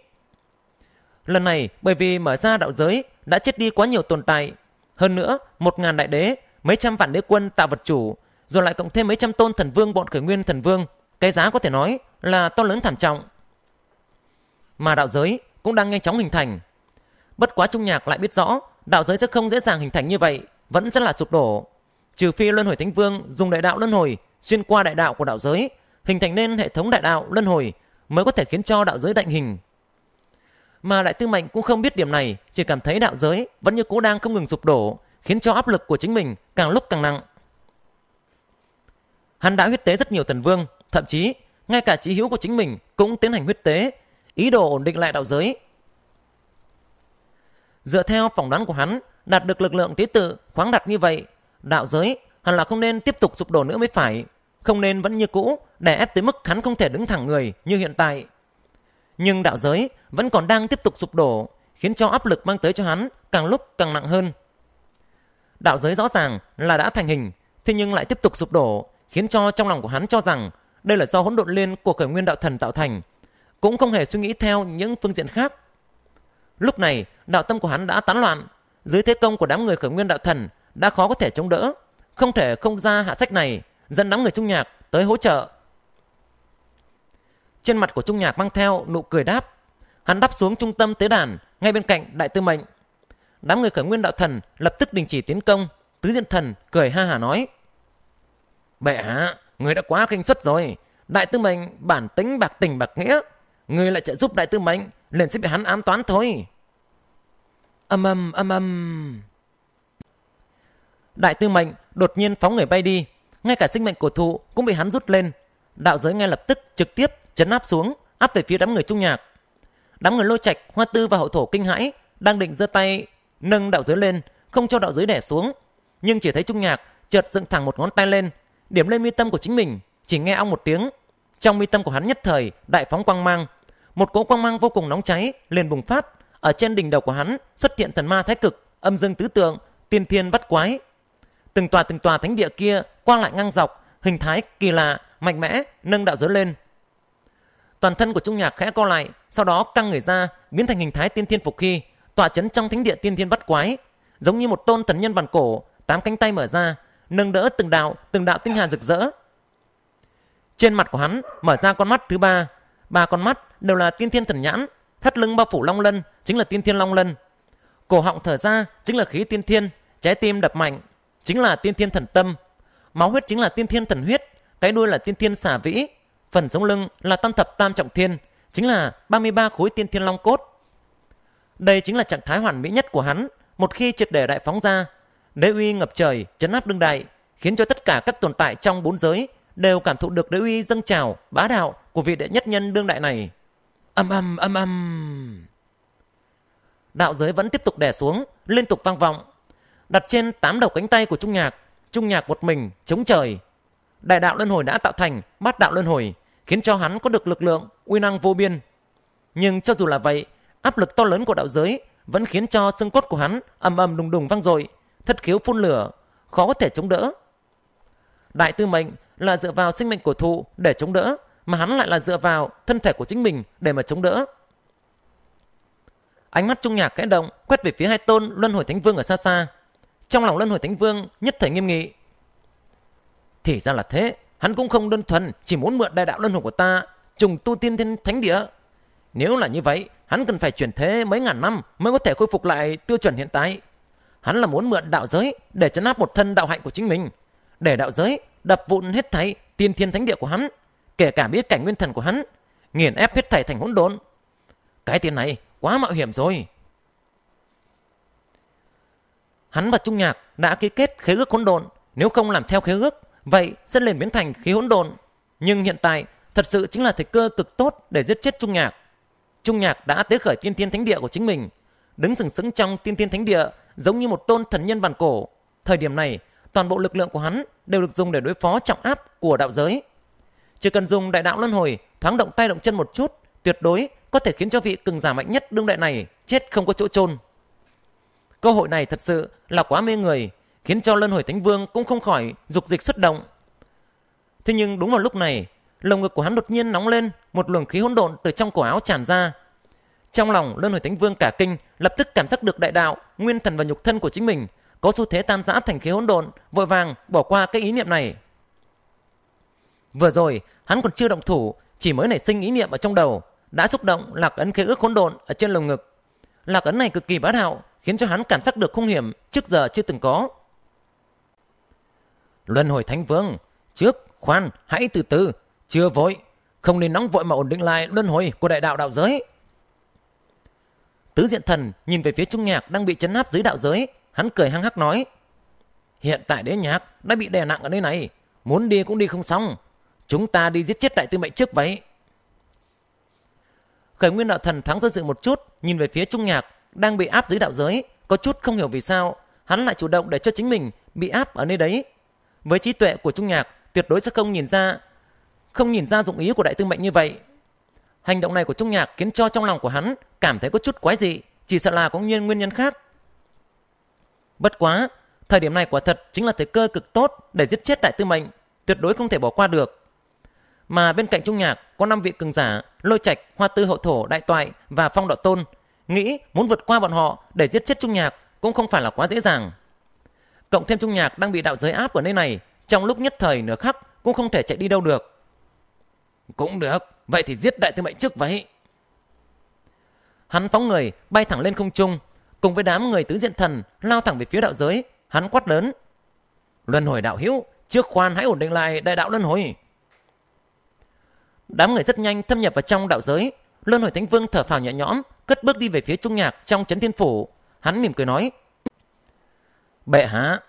Lần này bởi vì mở ra đạo giới đã chết đi quá nhiều tồn tại. Hơn nữa, một ngàn đại đế, mấy trăm vạn đế quân tạo vật chủ, rồi lại cộng thêm mấy trăm tôn thần vương bọn khởi nguyên thần vương. Cái giá có thể nói là to lớn thảm trọng. Mà đạo giới cũng đang nhanh chóng hình thành. Bất quá trung nhạc lại biết rõ đạo giới sẽ không dễ dàng hình thành như vậy, vẫn sẽ là sụp đổ. Trừ phi Luân Hồi Thánh Vương dùng đại đạo luân hồi xuyên qua đại đạo của đạo giới, hình thành nên hệ thống đại đạo luân hồi mới có thể khiến cho đạo giới định hình. Mà đại tư mệnh cũng không biết điểm này, chỉ cảm thấy đạo giới vẫn như cố đang không ngừng sụp đổ, khiến cho áp lực của chính mình càng lúc càng nặng. Hắn đã huyết tế rất nhiều thần vương, thậm chí ngay cả trí hữu của chính mình cũng tiến hành huyết tế, ý đồ ổn định lại đạo giới. Dựa theo phỏng đoán của hắn, đạt được lực lượng tế tự khoáng đặt như vậy, đạo giới hẳn là không nên tiếp tục sụp đổ nữa mới phải, không nên vẫn như cũ, đè ép tới mức hắn không thể đứng thẳng người như hiện tại. Nhưng đạo giới vẫn còn đang tiếp tục sụp đổ, khiến cho áp lực mang tới cho hắn càng lúc càng nặng hơn. Đạo giới rõ ràng là đã thành hình, thế nhưng lại tiếp tục sụp đổ, khiến cho trong lòng của hắn cho rằng đây là do hỗn độn liên của khởi nguyên đạo thần tạo thành, cũng không hề suy nghĩ theo những phương diện khác. Lúc này, đạo tâm của hắn đã tán loạn, dưới thế công của đám người khởi nguyên đạo thần đã khó có thể chống đỡ, không thể không ra hạ sách này, dẫn đám người Trung Nhạc tới hỗ trợ. Trên mặt của Trung Nhạc mang theo nụ cười đáp, hắn đáp xuống trung tâm tế đàn ngay bên cạnh đại tư mệnh. Đám người khởi nguyên đạo thần lập tức đình chỉ tiến công, tứ diện thần cười ha hà nói: "Bệ hạ, người đã quá khinh suất rồi, đại tư mệnh bản tính bạc tình bạc nghĩa, người lại trợ giúp đại tư mệnh, liền sẽ bị hắn ám toán thôi." Âm âm âm âm. Đại tư mệnh đột nhiên phóng người bay đi, ngay cả sinh mệnh của thụ cũng bị hắn rút lên. Đạo giới ngay lập tức trực tiếp chấn áp xuống, áp về phía đám người trung nhạc. Đám người lôi trạch, hoa tư và hậu thổ kinh hãi, đang định giơ tay nâng đạo giới lên, không cho đạo giới đẻ xuống, nhưng chỉ thấy trung nhạc chợt dựng thẳng một ngón tay lên, điểm lên mi tâm của chính mình, chỉ nghe ong một tiếng. Trong mi tâm của hắn nhất thời đại phóng quang mang, một cỗ quang mang vô cùng nóng cháy liền bùng phát, ở trên đỉnh đầu của hắn xuất hiện thần ma thái cực, âm dương tứ tượng, tiên thiên bắt quái, Từng tòa từng tòa thánh địa kia quang lại ngang dọc, hình thái kỳ lạ, mạnh mẽ, nâng đạo giới lên. Toàn thân của Trung Nhạc khẽ co lại, sau đó căng người ra, biến thành hình thái tiên thiên phục khi, tọa chấn trong thánh địa tiên thiên bắt quái, giống như một tôn thần nhân bản cổ, tám cánh tay mở ra, nâng đỡ từng đạo, từng đạo tinh hà rực rỡ. Trên mặt của hắn mở ra con mắt thứ ba, ba con mắt đều là tiên thiên thần nhãn, thắt lưng bao phủ long lân chính là tiên thiên long lân, cổ họng thở ra chính là khí tiên thiên, trái tim đập mạnh, chính là tiên thiên thần tâm, máu huyết chính là tiên thiên thần huyết, cái đuôi là tiên thiên xả vĩ, phần sống lưng là tam thập tam trọng thiên, chính là 33 khối tiên thiên long cốt. Đây chính là trạng thái hoàn mỹ nhất của hắn, một khi triệt để đại phóng ra, đế uy ngập trời, chấn áp đương đại, khiến cho tất cả các tồn tại trong bốn giới đều cảm thụ được đế uy dâng trào, bá đạo của vị đệ nhất nhân đương đại này. Âm âm âm âm. Đạo giới vẫn tiếp tục đè xuống, liên tục vang vọng, đặt trên tám đầu cánh tay của Trung Nhạc, Trung Nhạc một mình chống trời. Đại đạo luân hồi đã tạo thành bát đạo luân hồi, khiến cho hắn có được lực lượng, uy năng vô biên. Nhưng cho dù là vậy, áp lực to lớn của đạo giới vẫn khiến cho xương cốt của hắn ầm ầm đùng đùng vang dội, thất khiếu phun lửa, khó có thể chống đỡ. Đại tư mệnh là dựa vào sinh mệnh của thụ để chống đỡ, mà hắn lại là dựa vào thân thể của chính mình để mà chống đỡ. Ánh mắt trung nhạc kẽ động quét về phía hai tôn luân hồi thánh vương ở xa xa. Trong lòng Luân Hồi Thánh Vương nhất thời nghiêm nghị. Thì ra là thế, hắn cũng không đơn thuần chỉ muốn mượn đại đạo luân hồi của ta trùng tu tiên thiên thánh địa. Nếu là như vậy, hắn cần phải chuyển thế mấy ngàn năm mới có thể khôi phục lại tiêu chuẩn hiện tại. Hắn là muốn mượn đạo giới để chấn áp một thân đạo hạnh của chính mình, để đạo giới đập vụn hết thảy tiên thiên thánh địa của hắn, kể cả biết cảnh nguyên thần của hắn, nghiền ép hết thảy thành hỗn độn. Cái tiền này quá mạo hiểm rồi hắn và Trung Nhạc đã ký kết khế ước hỗn độn, nếu không làm theo khế ước, vậy sẽ liền biến thành khí hỗn độn. Nhưng hiện tại, thật sự chính là thời cơ cực tốt để giết chết Trung Nhạc. Trung Nhạc đã tế khởi tiên thiên thánh địa của chính mình, đứng sừng sững trong tiên thiên thánh địa giống như một tôn thần nhân bản cổ. Thời điểm này, toàn bộ lực lượng của hắn đều được dùng để đối phó trọng áp của đạo giới. Chỉ cần dùng đại đạo luân hồi, thoáng động tay động chân một chút, tuyệt đối có thể khiến cho vị cường giả mạnh nhất đương đại này chết không có chỗ chôn. Cơ hội này thật sự là quá mê người, khiến cho Lân Hồi Thánh Vương cũng không khỏi dục dịch xuất động. Thế nhưng đúng vào lúc này, lồng ngực của hắn đột nhiên nóng lên, một luồng khí hỗn độn từ trong cổ áo tràn ra. Trong lòng Lân Hồi Thánh Vương cả kinh, lập tức cảm giác được đại đạo, nguyên thần và nhục thân của chính mình có xu thế tan rã thành khí hỗn độn, vội vàng bỏ qua cái ý niệm này. Vừa rồi, hắn còn chưa động thủ, chỉ mới nảy sinh ý niệm ở trong đầu, đã xúc động lạc ấn khế ước hỗn độn ở trên lồng ngực. Lạc ấn này cực kỳ bá đạo, khiến cho hắn cảm giác được hung hiểm trước giờ chưa từng có. Luân hồi Thánh Vương, trước, khoan, hãy từ từ, chưa vội, không nên nóng vội mà ổn định lại luân hồi của đại đạo đạo giới. Tứ diện thần nhìn về phía Trung Nhạc đang bị chấn áp dưới đạo giới, hắn cười hăng hắc nói. Hiện tại đế nhạc đã bị đè nặng ở nơi này, muốn đi cũng đi không xong. Chúng ta đi giết chết đại tư mệnh trước vậy. Khởi nguyên đạo thần thoáng do dự một chút, nhìn về phía Trung Nhạc đang bị áp dưới đạo giới, có chút không hiểu vì sao, hắn lại chủ động để cho chính mình bị áp ở nơi đấy. Với trí tuệ của Trung Nhạc, tuyệt đối sẽ không nhìn ra không nhìn ra dụng ý của đại tư mệnh như vậy. Hành động này của Trung Nhạc khiến cho trong lòng của hắn cảm thấy có chút quái dị, chỉ sợ là có nguyên nguyên nhân khác. Bất quá, thời điểm này quả thật chính là thời cơ cực tốt để giết chết đại tư mệnh, tuyệt đối không thể bỏ qua được. Mà bên cạnh Trung Nhạc có 5 vị cường giả, Lôi Trạch, Hoa Tư Hậu Thổ, Đại Toại và Phong Đạo Tôn nghĩ muốn vượt qua bọn họ để giết chết Trung Nhạc cũng không phải là quá dễ dàng. Cộng thêm Trung Nhạc đang bị đạo giới áp ở nơi này, trong lúc nhất thời nửa khắc cũng không thể chạy đi đâu được. Cũng được, vậy thì giết đại tư mệnh trước vậy. Hắn phóng người bay thẳng lên không trung, cùng với đám người tứ diện thần lao thẳng về phía đạo giới, hắn quát lớn. Luân hồi đạo hữu, trước khoan hãy ổn định lại đại đạo luân hồi. Đám người rất nhanh thâm nhập vào trong đạo giới, Lương Hồi Thánh Vương thở phào nhẹ nhõm, cất bước đi về phía trung nhạc trong chấn thiên phủ. Hắn mỉm cười nói. Bệ hạ,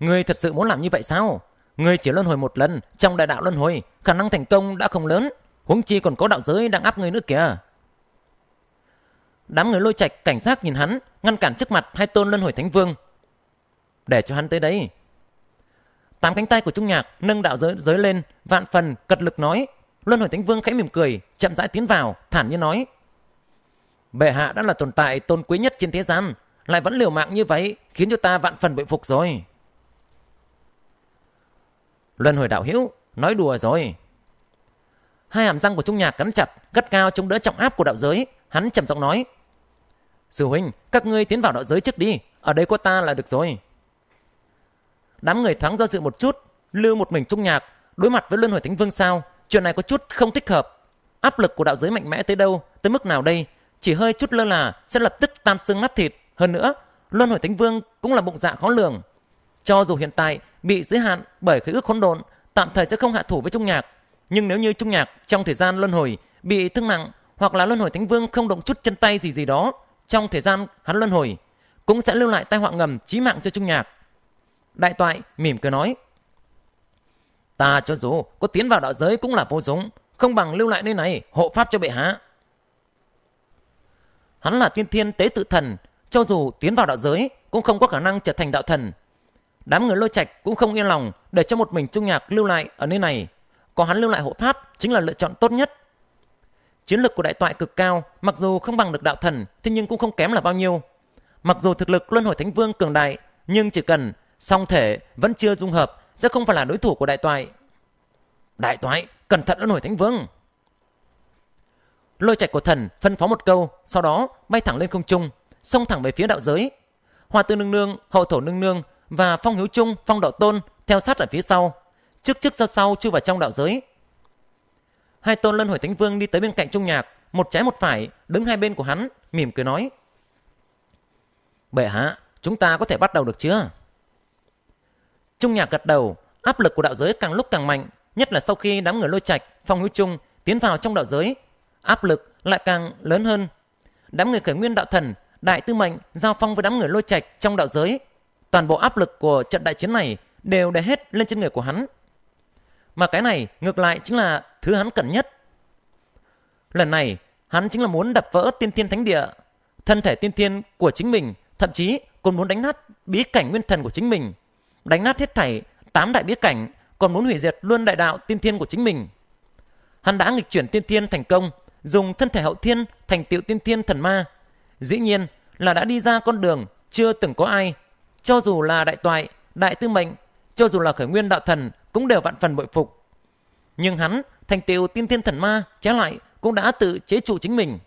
người thật sự muốn làm như vậy sao? Người chỉ luân hồi một lần trong đại đạo luân hồi, khả năng thành công đã không lớn. Huống chi còn có đạo giới đang áp người nữa kìa. Đám người lôi trạch cảnh giác nhìn hắn, ngăn cản trước mặt hai tôn luân hồi thánh vương. Để cho hắn tới đây. Tám cánh tay của Trung Nhạc nâng đạo giới, giới lên, vạn phần, cật lực nói. Luân hồi Thánh Vương khẽ mỉm cười, chậm rãi tiến vào, thản nhiên nói. Bệ hạ đã là tồn tại tôn quý nhất trên thế gian, lại vẫn liều mạng như vậy, khiến cho ta vạn phần bội phục rồi. Luân hồi đạo hữu, nói đùa rồi. Hai hàm răng của Trung Nhạc cắn chặt, gắt cao chống đỡ trọng áp của đạo giới, hắn trầm giọng nói. Sư huynh, các ngươi tiến vào đạo giới trước đi, ở đây có ta là được rồi. Đám người thoáng do dự một chút, lưu một mình Trung Nhạc, đối mặt với Luân hồi Thánh Vương sao, Chuyện này có chút không thích hợp. Áp lực của đạo giới mạnh mẽ tới đâu, tới mức nào đây? Chỉ hơi chút lơ là sẽ lập tức tan xương nát thịt. Hơn nữa, Luân hồi Thánh Vương cũng là bụng dạ khó lường. Cho dù hiện tại bị giới hạn bởi khế ước khốn độn, tạm thời sẽ không hạ thủ với Trung Nhạc. Nhưng nếu như Trung Nhạc trong thời gian luân hồi bị thương nặng hoặc là luân hồi Thánh Vương không động chút chân tay gì gì đó trong thời gian hắn luân hồi, cũng sẽ lưu lại tai họa ngầm chí mạng cho Trung Nhạc. Đại toại mỉm cười nói, Ta cho dù có tiến vào đạo giới cũng là vô dụng, không bằng lưu lại nơi này hộ pháp cho bệ hạ. Hắn là thiên thiên tế tự thần, cho dù tiến vào đạo giới cũng không có khả năng trở thành đạo thần. Đám người lôi trạch cũng không yên lòng để cho một mình Trung Nhạc lưu lại ở nơi này. Có hắn lưu lại hộ pháp chính là lựa chọn tốt nhất. Chiến lực của đại toại cực cao, mặc dù không bằng được đạo thần, thế nhưng cũng không kém là bao nhiêu. Mặc dù thực lực luân hồi thánh vương cường đại, nhưng chỉ cần song thể vẫn chưa dung hợp sẽ không phải là đối thủ của đại toại. Đại toại, cẩn thận đã nổi thánh vương. Lôi trạch của thần phân phó một câu, sau đó bay thẳng lên không trung, xông thẳng về phía đạo giới. Hoa tư nương nương, hậu thổ nương nương và phong hiếu trung, phong đạo tôn theo sát ở phía sau, trước trước sau sau chui vào trong đạo giới. Hai tôn lân hồi thánh vương đi tới bên cạnh trung nhạc, một trái một phải đứng hai bên của hắn, mỉm cười nói: bệ hạ, chúng ta có thể bắt đầu được chưa? Trung Nhạc gật đầu, áp lực của đạo giới càng lúc càng mạnh, nhất là sau khi đám người lôi trạch, phong hữu trung tiến vào trong đạo giới, áp lực lại càng lớn hơn. Đám người khởi nguyên đạo thần, đại tư mệnh giao phong với đám người lôi trạch trong đạo giới, toàn bộ áp lực của trận đại chiến này đều đè hết lên trên người của hắn. Mà cái này ngược lại chính là thứ hắn cần nhất. Lần này, hắn chính là muốn đập vỡ tiên thiên thánh địa, thân thể tiên thiên của chính mình, thậm chí còn muốn đánh nát bí cảnh nguyên thần của chính mình đánh nát hết thảy tám đại bí cảnh, còn muốn hủy diệt luôn đại đạo tiên thiên của chính mình. Hắn đã nghịch chuyển tiên thiên thành công, dùng thân thể hậu thiên thành tựu tiên thiên thần ma. Dĩ nhiên là đã đi ra con đường chưa từng có ai, cho dù là đại toại, đại tư mệnh, cho dù là khởi nguyên đạo thần cũng đều vạn phần bội phục. Nhưng hắn thành tựu tiên thiên thần ma trái lại cũng đã tự chế trụ chính mình.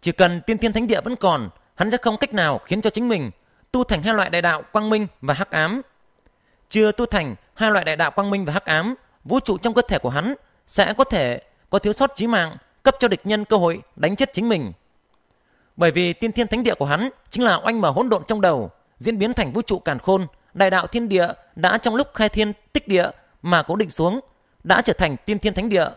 Chỉ cần tiên thiên thánh địa vẫn còn, hắn sẽ không cách nào khiến cho chính mình tu thành hai loại đại đạo quang minh và hắc ám. Chưa tu thành hai loại đại đạo quang minh và hắc ám, vũ trụ trong cơ thể của hắn sẽ có thể có thiếu sót chí mạng, cấp cho địch nhân cơ hội đánh chết chính mình. Bởi vì tiên thiên thánh địa của hắn chính là oanh mở hỗn độn trong đầu, diễn biến thành vũ trụ càn khôn, đại đạo thiên địa đã trong lúc khai thiên tích địa mà cố định xuống, đã trở thành tiên thiên thánh địa.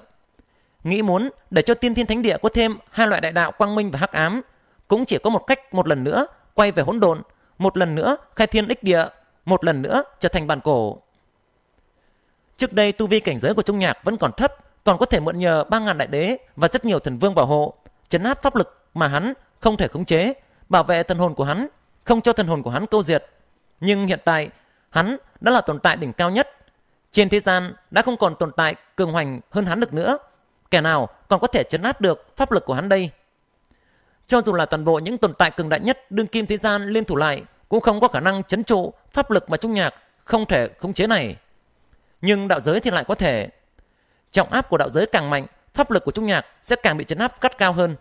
Nghĩ muốn để cho tiên thiên thánh địa có thêm hai loại đại đạo quang minh và hắc ám, cũng chỉ có một cách một lần nữa quay về hỗn độn một lần nữa khai thiên ích địa, một lần nữa trở thành bản cổ. Trước đây tu vi cảnh giới của Trung Nhạc vẫn còn thấp, còn có thể mượn nhờ 3.000 đại đế và rất nhiều thần vương bảo hộ, chấn áp pháp lực mà hắn không thể khống chế, bảo vệ thần hồn của hắn, không cho thần hồn của hắn câu diệt. Nhưng hiện tại, hắn đã là tồn tại đỉnh cao nhất. Trên thế gian đã không còn tồn tại cường hoành hơn hắn được nữa. Kẻ nào còn có thể chấn áp được pháp lực của hắn đây? Cho dù là toàn bộ những tồn tại cường đại nhất đương kim thế gian liên thủ lại cũng không có khả năng chấn trụ pháp lực mà Trung Nhạc không thể khống chế này. Nhưng đạo giới thì lại có thể. Trọng áp của đạo giới càng mạnh, pháp lực của Trung Nhạc sẽ càng bị chấn áp cắt cao hơn.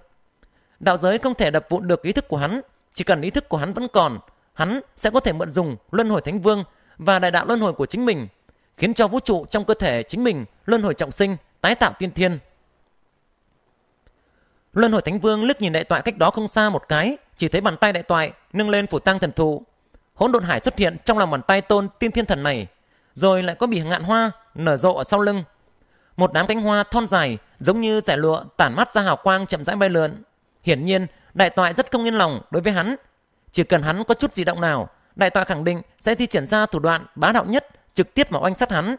Đạo giới không thể đập vụn được ý thức của hắn, chỉ cần ý thức của hắn vẫn còn, hắn sẽ có thể mượn dùng luân hồi thánh vương và đại đạo luân hồi của chính mình, khiến cho vũ trụ trong cơ thể chính mình luân hồi trọng sinh, tái tạo tiên thiên. Luân hồi Thánh Vương lướt nhìn đại toại cách đó không xa một cái, chỉ thấy bàn tay đại toại nâng lên phủ tăng thần thụ. Hỗn độn hải xuất hiện trong lòng bàn tay tôn tiên thiên thần này, rồi lại có bì ngạn hoa nở rộ ở sau lưng. Một đám cánh hoa thon dài giống như giải lụa tản mắt ra hào quang chậm rãi bay lượn. Hiển nhiên, đại toại rất không yên lòng đối với hắn. Chỉ cần hắn có chút dị động nào, đại toại khẳng định sẽ thi triển ra thủ đoạn bá đạo nhất trực tiếp mà oanh sát hắn.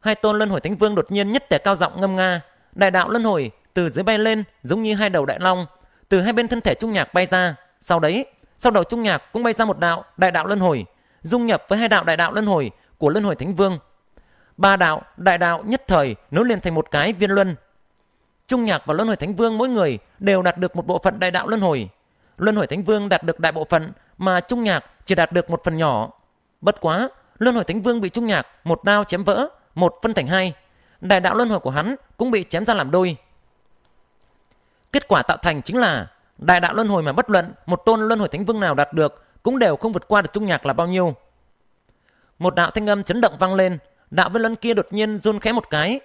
Hai tôn luân hồi thánh vương đột nhiên nhất tề cao giọng ngâm nga, đại đạo luân hồi từ dưới bay lên giống như hai đầu đại long, từ hai bên thân thể Trung Nhạc bay ra. Sau đấy, sau đầu Trung Nhạc cũng bay ra một đạo đại đạo luân hồi, dung nhập với hai đạo đại đạo luân hồi của Luân Hồi Thánh Vương. Ba đạo đại đạo nhất thời nối liền thành một cái viên luân. Trung Nhạc và Luân Hồi Thánh Vương mỗi người đều đạt được một bộ phận đại đạo luân hồi. Luân Hồi Thánh Vương đạt được đại bộ phận mà Trung Nhạc chỉ đạt được một phần nhỏ. Bất quá, Luân Hồi Thánh Vương bị Trung Nhạc một đao chém vỡ, một phân thành hai. Đại đạo luân hồi của hắn cũng bị chém ra làm đôi. Kết quả tạo thành chính là đại đạo luân hồi mà bất luận một tôn luân hồi thánh vương nào đạt được cũng đều không vượt qua được trung nhạc là bao nhiêu. Một đạo thanh âm chấn động vang lên, đạo viên luân kia đột nhiên run khẽ một cái.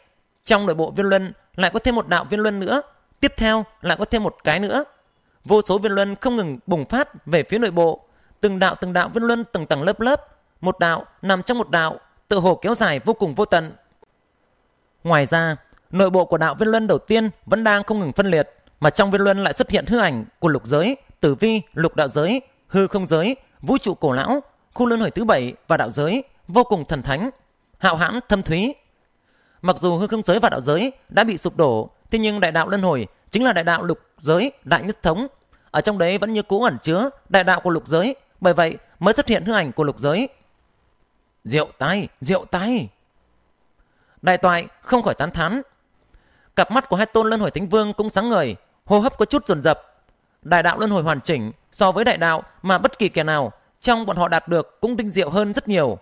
Trong nội bộ viên luân lại có thêm một đạo viên luân nữa, tiếp theo lại có thêm một cái nữa. Vô số viên luân không ngừng bùng phát về phía nội bộ, từng đạo từng đạo viên luân từng tầng lớp lớp, một đạo nằm trong một đạo, tự hồ kéo dài vô cùng vô tận. Ngoài ra, nội bộ của đạo viên luân đầu tiên vẫn đang không ngừng phân liệt mà trong viên luân lại xuất hiện hư ảnh của lục giới, tử vi, lục đạo giới, hư không giới, vũ trụ cổ lão, khu luân hồi thứ bảy và đạo giới, vô cùng thần thánh, hạo hãn thâm thúy. Mặc dù hư không giới và đạo giới đã bị sụp đổ, thế nhưng đại đạo luân hồi chính là đại đạo lục giới đại nhất thống. Ở trong đấy vẫn như cũ ẩn chứa đại đạo của lục giới, bởi vậy mới xuất hiện hư ảnh của lục giới. Diệu tay, diệu tay. Đại toại không khỏi tán thán. Cặp mắt của hai tôn luân hồi thánh vương cũng sáng ngời, hô hấp có chút dồn dập. Đại đạo luân hồi hoàn chỉnh so với đại đạo mà bất kỳ kẻ nào trong bọn họ đạt được cũng tinh diệu hơn rất nhiều.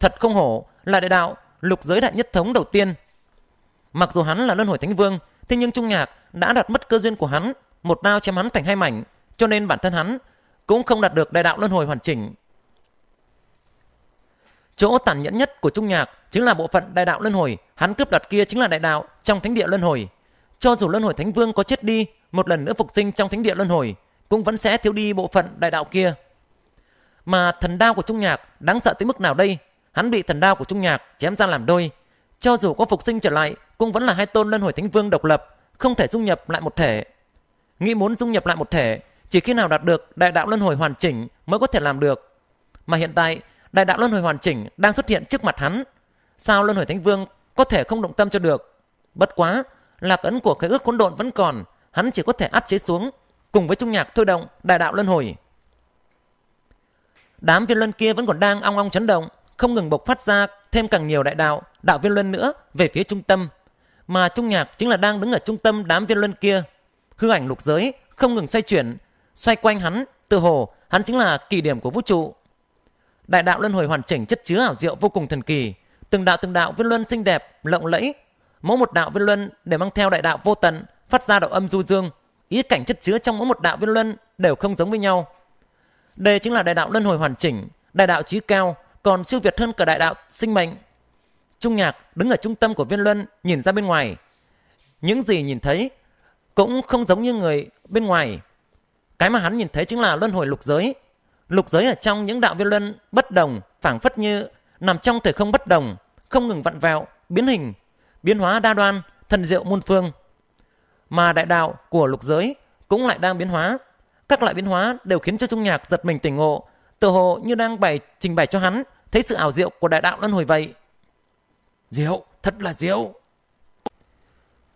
Thật không hổ là đại đạo lục giới đại nhất thống đầu tiên. Mặc dù hắn là luân hồi thánh vương, thế nhưng Trung Nhạc đã đặt mất cơ duyên của hắn, một đao chém hắn thành hai mảnh, cho nên bản thân hắn cũng không đạt được đại đạo luân hồi hoàn chỉnh. Chỗ tàn nhẫn nhất của Trung Nhạc chính là bộ phận đại đạo luân hồi, hắn cướp đoạt kia chính là đại đạo trong thánh địa luân hồi. Cho dù luân hồi thánh vương có chết đi một lần nữa phục sinh trong thánh địa luân hồi cũng vẫn sẽ thiếu đi bộ phận đại đạo kia mà thần đao của trung nhạc đáng sợ tới mức nào đây hắn bị thần đao của trung nhạc chém ra làm đôi cho dù có phục sinh trở lại cũng vẫn là hai tôn luân hồi thánh vương độc lập không thể dung nhập lại một thể nghĩ muốn dung nhập lại một thể chỉ khi nào đạt được đại đạo luân hồi hoàn chỉnh mới có thể làm được mà hiện tại đại đạo luân hồi hoàn chỉnh đang xuất hiện trước mặt hắn sao luân hồi thánh vương có thể không động tâm cho được bất quá lạc ấn của cái ước hỗn độn vẫn còn hắn chỉ có thể áp chế xuống, cùng với trung nhạc thôi động đại đạo luân hồi. Đám viên luân kia vẫn còn đang ong ong chấn động, không ngừng bộc phát ra thêm càng nhiều đại đạo, đạo viên luân nữa về phía trung tâm. Mà trung nhạc chính là đang đứng ở trung tâm đám viên luân kia. Hư ảnh lục giới không ngừng xoay chuyển, xoay quanh hắn, tự hồ hắn chính là kỳ điểm của vũ trụ. Đại đạo luân hồi hoàn chỉnh chất chứa ảo diệu vô cùng thần kỳ, từng đạo từng đạo viên luân xinh đẹp, lộng lẫy. Mỗi một đạo viên luân để mang theo đại đạo vô tận, phát ra đạo âm du dương, ý cảnh chất chứa trong mỗi một đạo viên luân đều không giống với nhau. Đây chính là đại đạo luân hồi hoàn chỉnh, đại đạo trí cao, còn siêu việt hơn cả đại đạo sinh mệnh. Trung Nhạc đứng ở trung tâm của viên luân nhìn ra bên ngoài. Những gì nhìn thấy cũng không giống như người bên ngoài. Cái mà hắn nhìn thấy chính là luân hồi lục giới. Lục giới ở trong những đạo viên luân bất đồng, phảng phất như nằm trong thời không bất đồng, không ngừng vặn vẹo, biến hình, biến hóa đa đoan, thần diệu muôn phương mà đại đạo của lục giới cũng lại đang biến hóa. Các loại biến hóa đều khiến cho Trung Nhạc giật mình tỉnh ngộ, tự hồ như đang bày trình bày cho hắn thấy sự ảo diệu của đại đạo luân hồi vậy. Diệu, thật là diệu.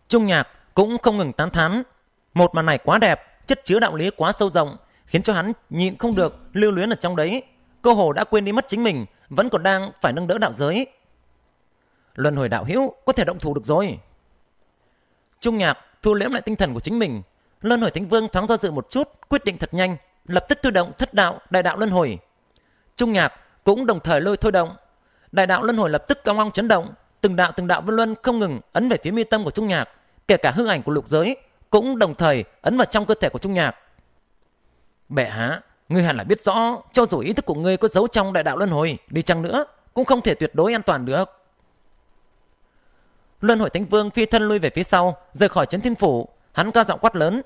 Trung Nhạc cũng không ngừng tán thán, một màn này quá đẹp, chất chứa đạo lý quá sâu rộng, khiến cho hắn nhịn không được lưu luyến ở trong đấy, cơ hồ đã quên đi mất chính mình, vẫn còn đang phải nâng đỡ đạo giới. Luân hồi đạo hữu có thể động thủ được rồi. Trung Nhạc thu liễm lại tinh thần của chính mình luân hồi thánh vương thoáng do dự một chút quyết định thật nhanh lập tức thôi động thất đạo đại đạo luân hồi trung nhạc cũng đồng thời lôi thôi động đại đạo luân hồi lập tức cong ong chấn động từng đạo từng đạo vân luân không ngừng ấn về phía mi tâm của trung nhạc kể cả hư ảnh của lục giới cũng đồng thời ấn vào trong cơ thể của trung nhạc bệ hạ ngươi hẳn là biết rõ cho dù ý thức của ngươi có giấu trong đại đạo luân hồi đi chăng nữa cũng không thể tuyệt đối an toàn được Luân hội Thánh Vương phi thân lui về phía sau, rời khỏi chấn thiên phủ, hắn cao giọng quát lớn.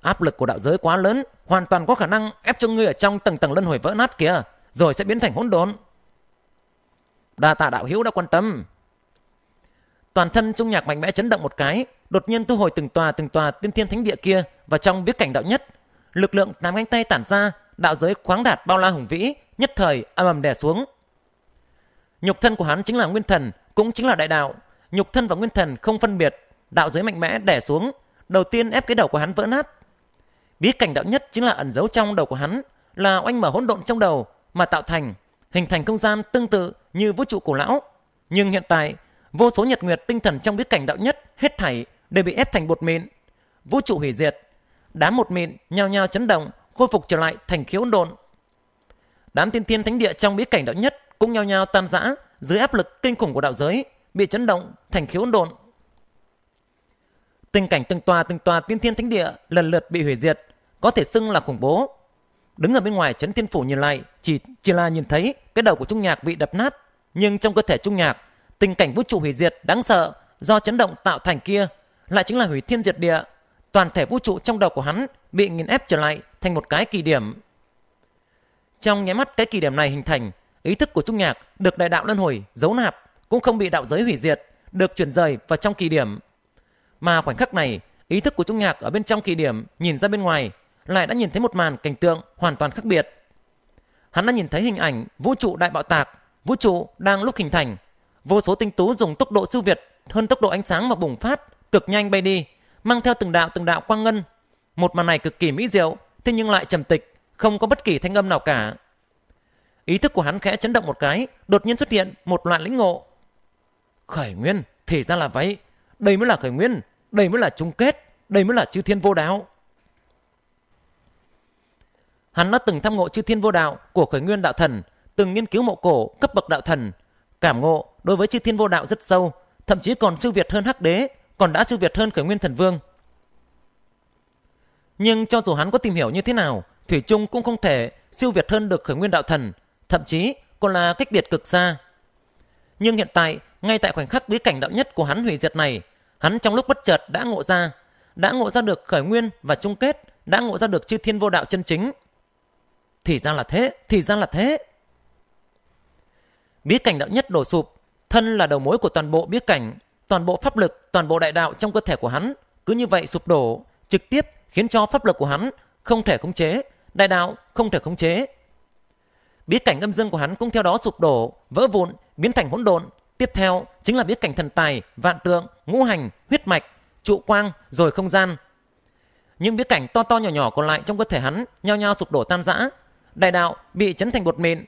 Áp lực của đạo giới quá lớn, hoàn toàn có khả năng ép cho ngươi ở trong tầng tầng luân hồi vỡ nát kia, rồi sẽ biến thành hỗn độn. Đa tạ đạo hữu đã quan tâm. Toàn thân trung nhạc mạnh mẽ chấn động một cái, đột nhiên thu hồi từng tòa từng tòa tiên thiên thánh địa kia và trong biết cảnh đạo nhất, lực lượng nắm cánh tay tản ra, đạo giới khoáng đạt bao la hùng vĩ, nhất thời âm ầm đè xuống. Nhục thân của hắn chính là nguyên thần, cũng chính là đại đạo, nhục thân và nguyên thần không phân biệt, đạo giới mạnh mẽ đè xuống, đầu tiên ép cái đầu của hắn vỡ nát. Bí cảnh đạo nhất chính là ẩn giấu trong đầu của hắn, là oanh mở hỗn độn trong đầu mà tạo thành, hình thành không gian tương tự như vũ trụ cổ lão. Nhưng hiện tại, vô số nhật nguyệt tinh thần trong bí cảnh đạo nhất hết thảy đều bị ép thành bột mịn. Vũ trụ hủy diệt, đám một mịn nhao nhao chấn động, khôi phục trở lại thành khiếu hỗn độn. Đám tiên thiên thánh địa trong bí cảnh đạo nhất cũng nhao nhao tan rã dưới áp lực kinh khủng của đạo giới bị chấn động thành khiếu độn. Tình cảnh từng tòa từng tòa tiên thiên thánh địa lần lượt bị hủy diệt, có thể xưng là khủng bố. Đứng ở bên ngoài chấn thiên phủ nhìn lại, chỉ chỉ là nhìn thấy cái đầu của Trung Nhạc bị đập nát, nhưng trong cơ thể Trung Nhạc, tình cảnh vũ trụ hủy diệt đáng sợ do chấn động tạo thành kia lại chính là hủy thiên diệt địa, toàn thể vũ trụ trong đầu của hắn bị nghiền ép trở lại thành một cái kỳ điểm. Trong nháy mắt cái kỳ điểm này hình thành, ý thức của Trung Nhạc được đại đạo luân hồi giấu nạp cũng không bị đạo giới hủy diệt, được chuyển rời vào trong kỳ điểm. Mà khoảnh khắc này, ý thức của Trung Nhạc ở bên trong kỳ điểm nhìn ra bên ngoài lại đã nhìn thấy một màn cảnh tượng hoàn toàn khác biệt. Hắn đã nhìn thấy hình ảnh vũ trụ đại bạo tạc, vũ trụ đang lúc hình thành. Vô số tinh tú dùng tốc độ siêu việt hơn tốc độ ánh sáng mà bùng phát, cực nhanh bay đi, mang theo từng đạo từng đạo quang ngân. Một màn này cực kỳ mỹ diệu, thế nhưng lại trầm tịch, không có bất kỳ thanh âm nào cả. Ý thức của hắn khẽ chấn động một cái, đột nhiên xuất hiện một loại lĩnh ngộ. Khởi nguyên, thì ra là vậy. Đây mới là khởi nguyên, đây mới là chung kết, đây mới là chư thiên vô đạo. Hắn đã từng tham ngộ chư thiên vô đạo của khởi nguyên đạo thần, từng nghiên cứu mộ cổ cấp bậc đạo thần. Cảm ngộ đối với chư thiên vô đạo rất sâu, thậm chí còn siêu việt hơn hắc đế, còn đã siêu việt hơn khởi nguyên thần vương. Nhưng cho dù hắn có tìm hiểu như thế nào, Thủy Chung cũng không thể siêu việt hơn được khởi nguyên đạo thần, thậm chí còn là cách biệt cực xa. Nhưng hiện tại, ngay tại khoảnh khắc bí cảnh đạo nhất của hắn hủy diệt này hắn trong lúc bất chợt đã ngộ ra đã ngộ ra được khởi nguyên và chung kết đã ngộ ra được chư thiên vô đạo chân chính thì ra là thế thì ra là thế bí cảnh đạo nhất đổ sụp thân là đầu mối của toàn bộ bí cảnh toàn bộ pháp lực toàn bộ đại đạo trong cơ thể của hắn cứ như vậy sụp đổ trực tiếp khiến cho pháp lực của hắn không thể khống chế đại đạo không thể khống chế bí cảnh âm dương của hắn cũng theo đó sụp đổ vỡ vụn biến thành hỗn độn Tiếp theo chính là biết cảnh thần tài, vạn tượng, ngũ hành, huyết mạch, trụ quang rồi không gian. Những biết cảnh to to nhỏ nhỏ còn lại trong cơ thể hắn nhao nhao sụp đổ tan rã. Đại đạo bị chấn thành bột mịn.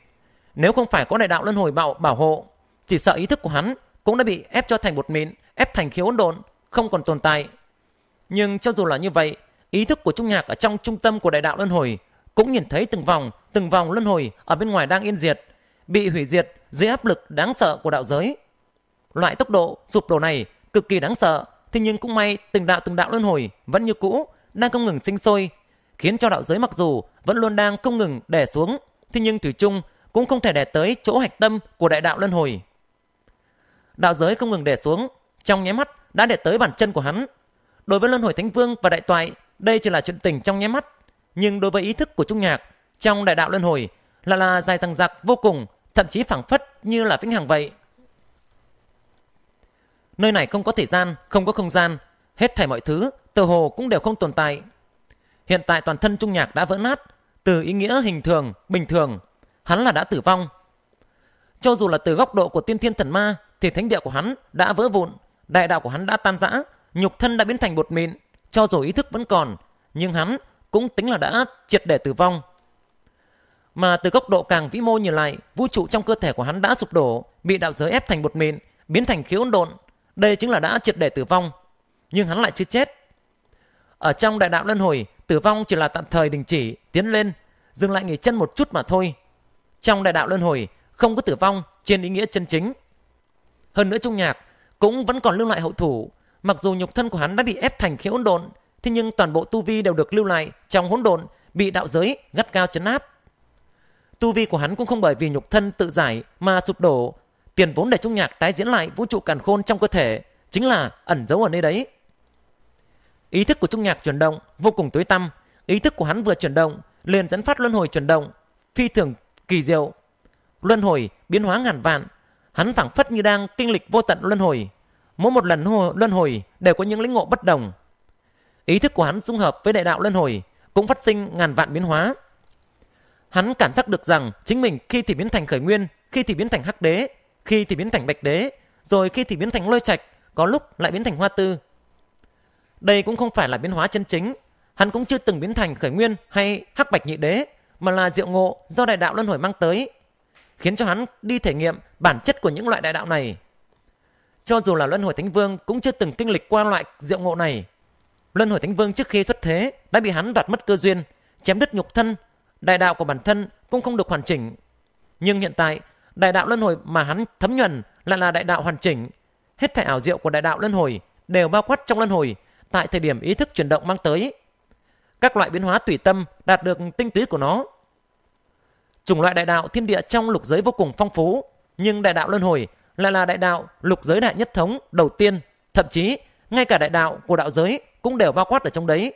Nếu không phải có đại đạo luân hồi bảo bảo hộ, chỉ sợ ý thức của hắn cũng đã bị ép cho thành bột mịn, ép thành khiếu hỗn độn, không còn tồn tại. Nhưng cho dù là như vậy, ý thức của Trung Nhạc ở trong trung tâm của đại đạo luân hồi cũng nhìn thấy từng vòng, từng vòng luân hồi ở bên ngoài đang yên diệt, bị hủy diệt dưới áp lực đáng sợ của đạo giới. Loại tốc độ sụp đổ này cực kỳ đáng sợ, thế nhưng cũng may từng đạo từng đạo luân hồi vẫn như cũ, đang không ngừng sinh sôi, khiến cho đạo giới mặc dù vẫn luôn đang không ngừng đè xuống, thế nhưng thủy chung cũng không thể đè tới chỗ hạch tâm của đại đạo luân hồi. Đạo giới không ngừng đè xuống, trong nháy mắt đã đè tới bàn chân của hắn. Đối với luân hồi thánh vương và đại toại, đây chỉ là chuyện tình trong nháy mắt, nhưng đối với ý thức của trung nhạc, trong đại đạo luân hồi là là dài dằng dặc vô cùng thậm chí phảng phất như là vĩnh hằng vậy. Nơi này không có thời gian, không có không gian, hết thảy mọi thứ, tờ hồ cũng đều không tồn tại. Hiện tại toàn thân Trung Nhạc đã vỡ nát, từ ý nghĩa hình thường, bình thường, hắn là đã tử vong. Cho dù là từ góc độ của tiên thiên thần ma thì thánh địa của hắn đã vỡ vụn, đại đạo của hắn đã tan rã, nhục thân đã biến thành bột mịn, cho dù ý thức vẫn còn, nhưng hắn cũng tính là đã triệt để tử vong mà từ góc độ càng vĩ mô nhìn lại, vũ trụ trong cơ thể của hắn đã sụp đổ, bị đạo giới ép thành bột mịn, biến thành khí hỗn độn. Đây chính là đã triệt để tử vong. Nhưng hắn lại chưa chết. Ở trong đại đạo luân hồi, tử vong chỉ là tạm thời đình chỉ, tiến lên, dừng lại nghỉ chân một chút mà thôi. Trong đại đạo luân hồi, không có tử vong trên ý nghĩa chân chính. Hơn nữa Trung Nhạc cũng vẫn còn lưu lại hậu thủ, mặc dù nhục thân của hắn đã bị ép thành khí hỗn độn, thế nhưng toàn bộ tu vi đều được lưu lại trong hỗn độn, bị đạo giới gắt cao chấn áp. Tu vi của hắn cũng không bởi vì nhục thân tự giải mà sụp đổ. Tiền vốn để trung nhạc tái diễn lại vũ trụ càn khôn trong cơ thể chính là ẩn giấu ở nơi đấy. Ý thức của trung nhạc chuyển động vô cùng tối tăm. Ý thức của hắn vừa chuyển động liền dẫn phát luân hồi chuyển động phi thường kỳ diệu. Luân hồi biến hóa ngàn vạn. Hắn phảng phất như đang kinh lịch vô tận luân hồi. Mỗi một lần luân hồi đều có những lĩnh ngộ bất đồng. Ý thức của hắn dung hợp với đại đạo luân hồi cũng phát sinh ngàn vạn biến hóa. Hắn cảm giác được rằng chính mình khi thì biến thành khởi nguyên, khi thì biến thành hắc đế, khi thì biến thành bạch đế, rồi khi thì biến thành lôi trạch, có lúc lại biến thành hoa tư. Đây cũng không phải là biến hóa chân chính, hắn cũng chưa từng biến thành khởi nguyên hay hắc bạch nhị đế, mà là diệu ngộ do đại đạo luân hồi mang tới, khiến cho hắn đi thể nghiệm bản chất của những loại đại đạo này. Cho dù là Luân Hồi Thánh Vương cũng chưa từng kinh lịch qua loại diệu ngộ này. Luân Hồi Thánh Vương trước khi xuất thế đã bị hắn đoạt mất cơ duyên, chém đứt nhục thân đại đạo của bản thân cũng không được hoàn chỉnh. Nhưng hiện tại, đại đạo luân hồi mà hắn thấm nhuần lại là đại đạo hoàn chỉnh. Hết thảy ảo diệu của đại đạo luân hồi đều bao quát trong luân hồi tại thời điểm ý thức chuyển động mang tới. Các loại biến hóa tùy tâm đạt được tinh túy của nó. Chủng loại đại đạo thiên địa trong lục giới vô cùng phong phú, nhưng đại đạo luân hồi lại là đại đạo lục giới đại nhất thống đầu tiên, thậm chí ngay cả đại đạo của đạo giới cũng đều bao quát ở trong đấy.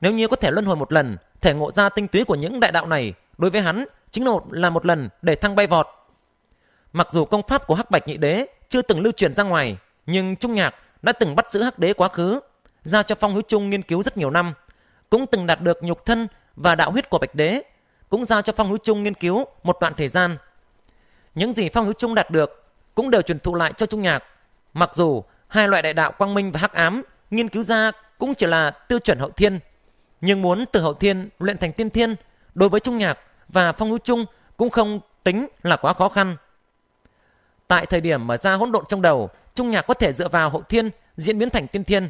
Nếu như có thể luân hồi một lần, thể ngộ ra tinh túy của những đại đạo này, đối với hắn chính là một, là một lần để thăng bay vọt. Mặc dù công pháp của Hắc Bạch Nhị Đế chưa từng lưu truyền ra ngoài, nhưng Trung Nhạc đã từng bắt giữ Hắc Đế quá khứ, giao cho Phong Hữu Trung nghiên cứu rất nhiều năm, cũng từng đạt được nhục thân và đạo huyết của Bạch Đế, cũng giao cho Phong Hữu Trung nghiên cứu một đoạn thời gian. Những gì Phong Hữu Trung đạt được cũng đều truyền thụ lại cho Trung Nhạc. Mặc dù hai loại đại đạo quang minh và hắc ám nghiên cứu ra cũng chỉ là tiêu chuẩn hậu thiên, nhưng muốn từ hậu thiên luyện thành tiên thiên đối với trung nhạc và phong hữu trung cũng không tính là quá khó khăn. Tại thời điểm mở ra hỗn độn trong đầu, trung nhạc có thể dựa vào hậu thiên diễn biến thành tiên thiên.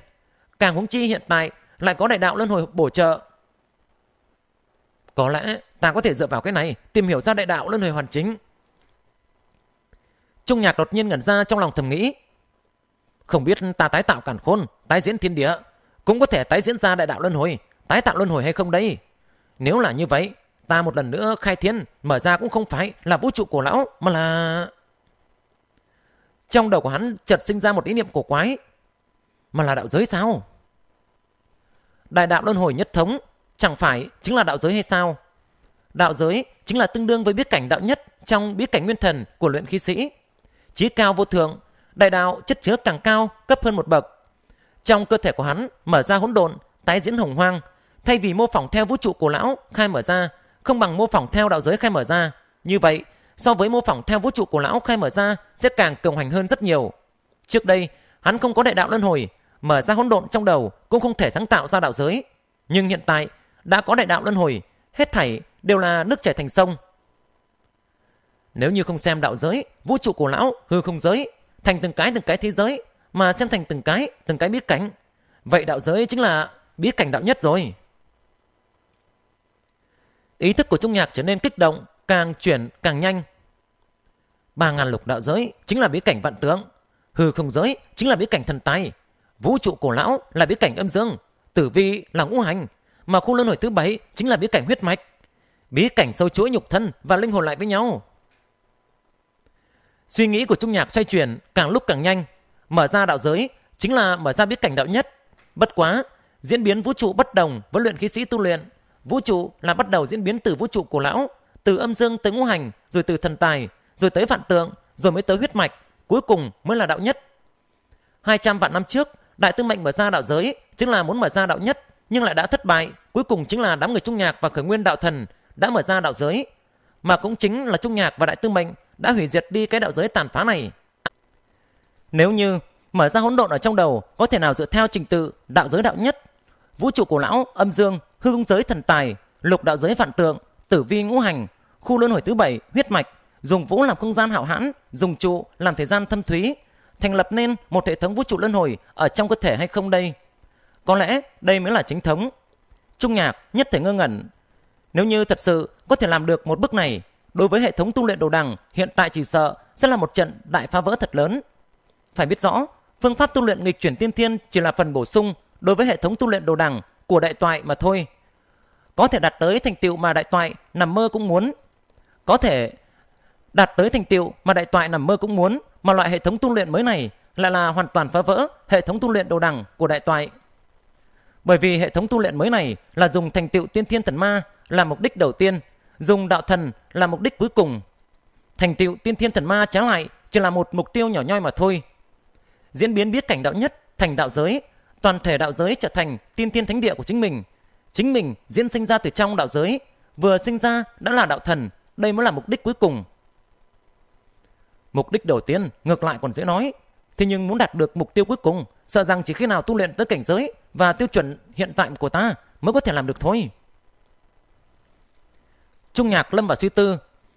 Càng huống chi hiện tại lại có đại đạo luân hồi bổ trợ. Có lẽ ta có thể dựa vào cái này tìm hiểu ra đại đạo luân hồi hoàn chính. Trung nhạc đột nhiên ngẩn ra trong lòng thầm nghĩ. Không biết ta tái tạo cản khôn, tái diễn thiên địa, cũng có thể tái diễn ra đại đạo luân hồi tái tạo luân hồi hay không đây Nếu là như vậy, ta một lần nữa khai thiên, mở ra cũng không phải là vũ trụ của lão, mà là... Trong đầu của hắn chợt sinh ra một ý niệm cổ quái. Mà là đạo giới sao? Đại đạo luân hồi nhất thống, chẳng phải chính là đạo giới hay sao? Đạo giới chính là tương đương với biết cảnh đạo nhất trong biết cảnh nguyên thần của luyện khí sĩ. Chí cao vô thượng, đại đạo chất chứa càng cao, cấp hơn một bậc. Trong cơ thể của hắn mở ra hỗn độn, tái diễn hồng hoang, Thay vì mô phỏng theo vũ trụ cổ lão khai mở ra, không bằng mô phỏng theo đạo giới khai mở ra. Như vậy, so với mô phỏng theo vũ trụ cổ lão khai mở ra sẽ càng cường hành hơn rất nhiều. Trước đây, hắn không có đại đạo luân hồi, mở ra hỗn độn trong đầu cũng không thể sáng tạo ra đạo giới. Nhưng hiện tại, đã có đại đạo luân hồi, hết thảy đều là nước chảy thành sông. Nếu như không xem đạo giới, vũ trụ cổ lão hư không giới, thành từng cái từng cái thế giới, mà xem thành từng cái từng cái biết cảnh, vậy đạo giới chính là biết cảnh đạo nhất rồi. Ý thức của Trung Nhạc trở nên kích động, càng chuyển càng nhanh. Ba ngàn lục đạo giới chính là bí cảnh vạn tướng. Hư không giới chính là bí cảnh thần tài, Vũ trụ cổ lão là bí cảnh âm dương. Tử vi là ngũ hành. Mà khu luân hồi thứ bảy chính là bí cảnh huyết mạch. Bí cảnh sâu chuỗi nhục thân và linh hồn lại với nhau. Suy nghĩ của Trung Nhạc xoay chuyển càng lúc càng nhanh. Mở ra đạo giới chính là mở ra bí cảnh đạo nhất. Bất quá, diễn biến vũ trụ bất đồng với luyện khí sĩ tu luyện Vũ trụ là bắt đầu diễn biến từ vũ trụ của lão, từ âm dương tới ngũ hành, rồi từ thần tài, rồi tới vạn tượng, rồi mới tới huyết mạch, cuối cùng mới là đạo nhất. 200 vạn năm trước, Đại Tư Mệnh mở ra đạo giới chính là muốn mở ra đạo nhất, nhưng lại đã thất bại, cuối cùng chính là đám người Trung Nhạc và Khởi Nguyên Đạo Thần đã mở ra đạo giới, mà cũng chính là Trung Nhạc và Đại Tư Mệnh đã hủy diệt đi cái đạo giới tàn phá này. Nếu như mở ra hỗn độn ở trong đầu có thể nào dựa theo trình tự đạo giới đạo nhất, vũ trụ của lão, âm dương, hư không giới thần tài, lục đạo giới vạn tượng, tử vi ngũ hành, khu luân hồi thứ bảy, huyết mạch, dùng vũ làm không gian hạo hãn, dùng trụ làm thời gian thâm thúy, thành lập nên một hệ thống vũ trụ luân hồi ở trong cơ thể hay không đây? Có lẽ đây mới là chính thống. Trung nhạc nhất thể ngơ ngẩn. Nếu như thật sự có thể làm được một bước này, đối với hệ thống tu luyện đồ đằng hiện tại chỉ sợ sẽ là một trận đại phá vỡ thật lớn. Phải biết rõ, phương pháp tu luyện nghịch chuyển tiên thiên chỉ là phần bổ sung đối với hệ thống tu luyện đồ đằng của đại toại mà thôi. Có thể đạt tới thành tựu mà đại toại nằm mơ cũng muốn. Có thể đạt tới thành tựu mà đại toại nằm mơ cũng muốn mà loại hệ thống tu luyện mới này lại là hoàn toàn phá vỡ hệ thống tu luyện đầu đẳng của đại toại. Bởi vì hệ thống tu luyện mới này là dùng thành tựu tiên thiên thần ma là mục đích đầu tiên, dùng đạo thần là mục đích cuối cùng. Thành tựu tiên thiên thần ma trái lại chỉ là một mục tiêu nhỏ nhoi mà thôi. Diễn biến biết cảnh đạo nhất thành đạo giới toàn thể đạo giới trở thành tiên thiên thánh địa của chính mình. Chính mình diễn sinh ra từ trong đạo giới, vừa sinh ra đã là đạo thần, đây mới là mục đích cuối cùng. Mục đích đầu tiên ngược lại còn dễ nói, thế nhưng muốn đạt được mục tiêu cuối cùng, sợ rằng chỉ khi nào tu luyện tới cảnh giới và tiêu chuẩn hiện tại của ta mới có thể làm được thôi. Trung nhạc lâm vào suy tư,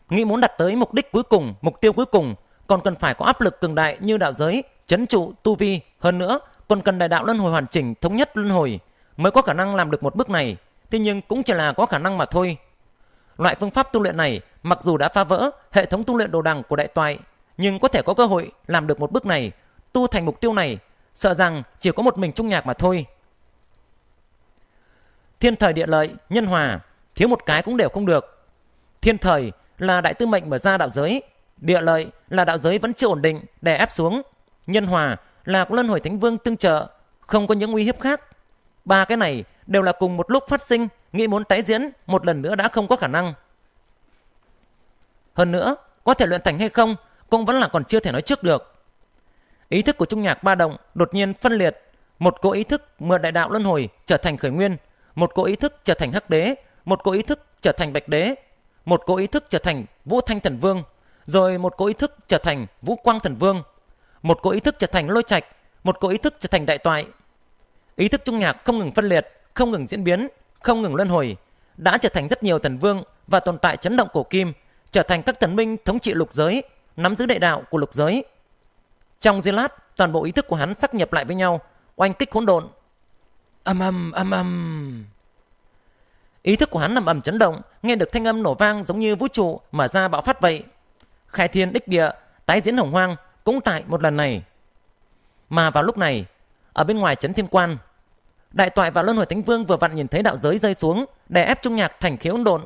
nghĩ muốn đạt tới mục đích cuối cùng, mục tiêu cuối cùng, còn cần phải có áp lực cường đại như đạo giới, chấn trụ tu vi, hơn nữa còn cần đại đạo luân hồi hoàn chỉnh thống nhất luân hồi mới có khả năng làm được một bước này thế nhưng cũng chỉ là có khả năng mà thôi loại phương pháp tu luyện này mặc dù đã phá vỡ hệ thống tu luyện đồ đằng của đại toại nhưng có thể có cơ hội làm được một bước này tu thành mục tiêu này sợ rằng chỉ có một mình trung nhạc mà thôi thiên thời địa lợi nhân hòa thiếu một cái cũng đều không được thiên thời là đại tư mệnh mở ra đạo giới địa lợi là đạo giới vẫn chưa ổn định đè ép xuống nhân hòa là có luân hồi thánh vương tương trợ không có những nguy hiểm khác ba cái này đều là cùng một lúc phát sinh nghĩ muốn tái diễn một lần nữa đã không có khả năng hơn nữa có thể luyện thành hay không cũng vẫn là còn chưa thể nói trước được ý thức của trung nhạc ba động đột nhiên phân liệt một cỗ ý thức mượn đại đạo luân hồi trở thành khởi nguyên một cỗ ý thức trở thành hắc đế một cỗ ý thức trở thành bạch đế một cỗ ý thức trở thành vũ thanh thần vương rồi một cỗ ý thức trở thành vũ quang thần vương một cỗ ý thức trở thành lôi trạch một cỗ ý thức trở thành đại toại ý thức trung nhạc không ngừng phân liệt không ngừng diễn biến không ngừng luân hồi đã trở thành rất nhiều thần vương và tồn tại chấn động cổ kim trở thành các thần minh thống trị lục giới nắm giữ đại đạo của lục giới trong giây lát toàn bộ ý thức của hắn sắc nhập lại với nhau oanh kích hỗn độn âm âm âm âm ý thức của hắn nằm ầm chấn động nghe được thanh âm nổ vang giống như vũ trụ mở ra bạo phát vậy khai thiên đích địa tái diễn hồng hoang cũng tại một lần này. Mà vào lúc này, ở bên ngoài trấn thiên quan, đại toại và luân hồi thánh vương vừa vặn nhìn thấy đạo giới rơi xuống, đè ép trung nhạc thành khiếu độn.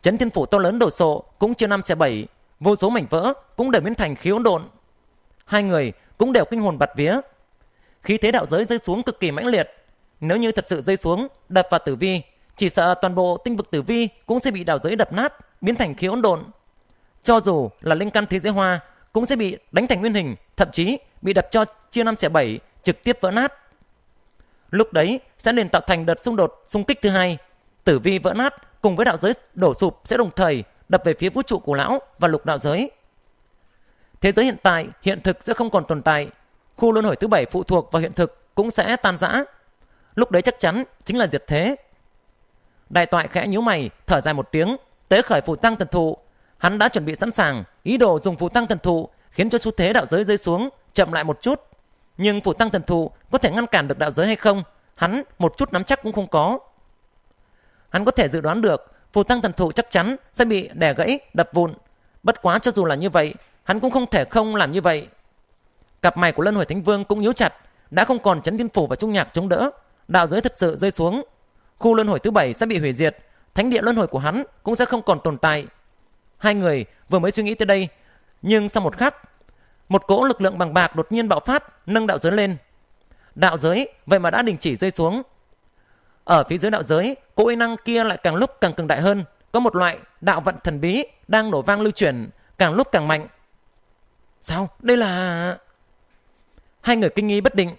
Trấn thiên phủ to lớn đổ sộ cũng chưa năm xe bảy, vô số mảnh vỡ cũng đều biến thành khiếu độn. Hai người cũng đều kinh hồn bạt vía. Khí thế đạo giới rơi xuống cực kỳ mãnh liệt. Nếu như thật sự rơi xuống, đập vào tử vi, chỉ sợ toàn bộ tinh vực tử vi cũng sẽ bị đạo giới đập nát, biến thành khiếu độn. Cho dù là linh căn thế giới hoa cũng sẽ bị đánh thành nguyên hình, thậm chí bị đập cho chia năm xẻ bảy, trực tiếp vỡ nát. Lúc đấy sẽ liền tạo thành đợt xung đột xung kích thứ hai. Tử vi vỡ nát cùng với đạo giới đổ sụp sẽ đồng thời đập về phía vũ trụ của lão và lục đạo giới. Thế giới hiện tại, hiện thực sẽ không còn tồn tại. Khu luân hồi thứ bảy phụ thuộc vào hiện thực cũng sẽ tan rã. Lúc đấy chắc chắn chính là diệt thế. Đại toại khẽ nhíu mày, thở dài một tiếng, tế khởi phù tăng thần thụ, Hắn đã chuẩn bị sẵn sàng, ý đồ dùng phù tăng thần thụ khiến cho xu thế đạo giới rơi xuống chậm lại một chút. Nhưng phù tăng thần thụ có thể ngăn cản được đạo giới hay không, hắn một chút nắm chắc cũng không có. Hắn có thể dự đoán được phù tăng thần thụ chắc chắn sẽ bị đè gãy, đập vụn. Bất quá cho dù là như vậy, hắn cũng không thể không làm như vậy. Cặp mày của Lân Hồi Thánh Vương cũng nhíu chặt, đã không còn chấn thiên phủ và trung nhạc chống đỡ, đạo giới thật sự rơi xuống. Khu luân hồi thứ bảy sẽ bị hủy diệt, thánh địa luân hồi của hắn cũng sẽ không còn tồn tại, Hai người vừa mới suy nghĩ tới đây, nhưng sau một khắc, một cỗ lực lượng bằng bạc đột nhiên bạo phát, nâng đạo giới lên. Đạo giới vậy mà đã đình chỉ rơi xuống. Ở phía dưới đạo giới, cỗ uy năng kia lại càng lúc càng cường đại hơn, có một loại đạo vận thần bí đang nổ vang lưu chuyển, càng lúc càng mạnh. Sao? Đây là... Hai người kinh nghi bất định.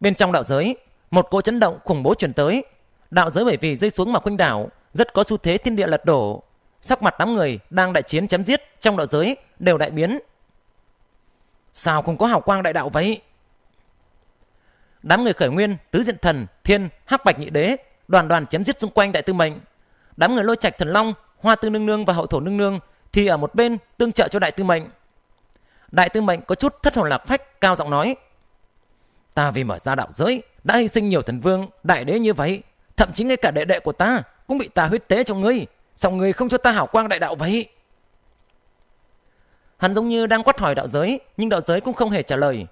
Bên trong đạo giới, một cỗ chấn động khủng bố chuyển tới. Đạo giới bởi vì rơi xuống mà khuynh đảo, rất có xu thế thiên địa lật đổ. Sắc mặt đám người đang đại chiến chém giết trong đạo giới đều đại biến. Sao không có hào quang đại đạo vậy? Đám người khởi nguyên, tứ diện thần, thiên, hắc bạch nhị đế, đoàn đoàn chém giết xung quanh đại tư mệnh. Đám người lôi trạch thần long, hoa tư nương nương và hậu thổ nương nương thì ở một bên tương trợ cho đại tư mệnh. Đại tư mệnh có chút thất hồn lạc phách, cao giọng nói. Ta vì mở ra đạo giới, đã hy sinh nhiều thần vương, đại đế như vậy, thậm chí ngay cả đệ đệ của ta cũng bị tà huyết tế cho ngươi sao ngươi không cho ta hảo quang đại đạo vậy hắn giống như đang quát hỏi đạo giới nhưng đạo giới cũng không hề trả lời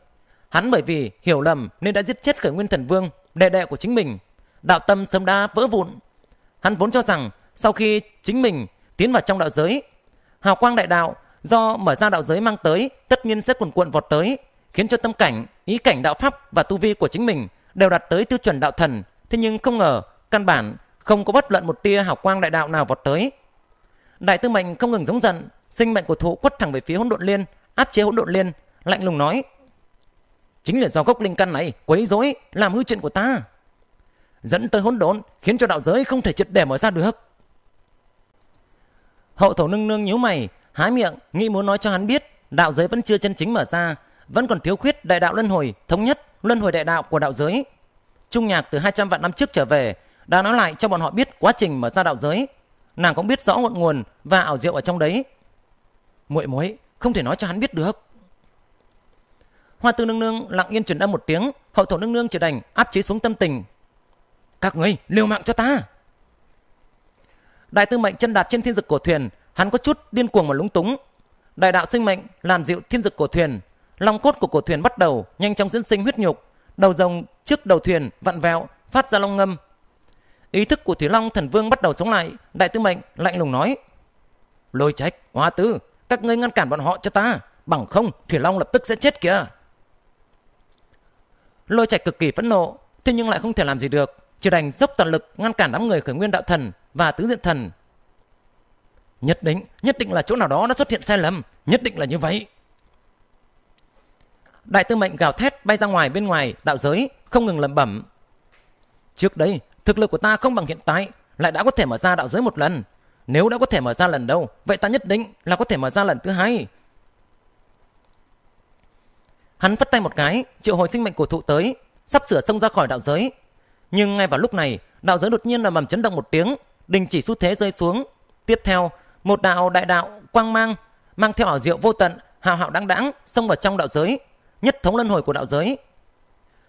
hắn bởi vì hiểu lầm nên đã giết chết khởi nguyên thần vương đệ đệ của chính mình đạo tâm sớm đã vỡ vụn hắn vốn cho rằng sau khi chính mình tiến vào trong đạo giới hào quang đại đạo do mở ra đạo giới mang tới tất nhiên sẽ cuồn cuộn vọt tới khiến cho tâm cảnh ý cảnh đạo pháp và tu vi của chính mình đều đạt tới tiêu chuẩn đạo thần thế nhưng không ngờ căn bản không có bất luận một tia hào quang đại đạo nào vọt tới. Đại tư mệnh không ngừng giống giận, sinh mệnh của thụ quất thẳng về phía hỗn độn liên, áp chế hỗn độn liên, lạnh lùng nói: "Chính là do gốc linh căn này quấy rối, làm hư chuyện của ta, dẫn tới hỗn độn, khiến cho đạo giới không thể triệt để mở ra được." Hậu thổ nương nương nhíu mày, há miệng, nghĩ muốn nói cho hắn biết, đạo giới vẫn chưa chân chính mở ra, vẫn còn thiếu khuyết đại đạo luân hồi thống nhất, luân hồi đại đạo của đạo giới. Trung nhạc từ 200 vạn năm trước trở về, đã nói lại cho bọn họ biết quá trình mà ra đạo giới. Nàng cũng biết rõ ngọn nguồn và ảo diệu ở trong đấy. Muội muội không thể nói cho hắn biết được. Hoa tư nương nương lặng yên truyền âm một tiếng, hậu thổ nương nương chỉ đành áp chế xuống tâm tình. Các ngươi liều mạng cho ta. Đại tư mệnh chân đạp trên thiên dực của thuyền, hắn có chút điên cuồng và lúng túng. Đại đạo sinh mệnh làm dịu thiên dực của thuyền, lòng cốt của cổ thuyền bắt đầu nhanh chóng diễn sinh huyết nhục, đầu rồng trước đầu thuyền vặn vẹo, phát ra long ngâm, Ý thức của Thủy Long thần vương bắt đầu sống lại, đại tư mệnh lạnh lùng nói. Lôi trách, hoa tứ, các ngươi ngăn cản bọn họ cho ta, bằng không Thủy Long lập tức sẽ chết kìa. Lôi trạch cực kỳ phẫn nộ, thế nhưng lại không thể làm gì được, chỉ đành dốc toàn lực ngăn cản đám người khởi nguyên đạo thần và tứ diện thần. Nhất định, nhất định là chỗ nào đó đã xuất hiện sai lầm, nhất định là như vậy. Đại tư mệnh gào thét bay ra ngoài bên ngoài đạo giới, không ngừng lẩm bẩm. Trước đây, Thực lực của ta không bằng hiện tại, lại đã có thể mở ra đạo giới một lần. Nếu đã có thể mở ra lần đầu, vậy ta nhất định là có thể mở ra lần thứ hai. Hắn phất tay một cái, triệu hồi sinh mệnh của thụ tới, sắp sửa xông ra khỏi đạo giới. Nhưng ngay vào lúc này, đạo giới đột nhiên là mầm chấn động một tiếng, đình chỉ xu thế rơi xuống. Tiếp theo, một đạo đại đạo quang mang mang theo ảo diệu vô tận, hào hạo đáng đáng xông vào trong đạo giới, nhất thống lân hồi của đạo giới.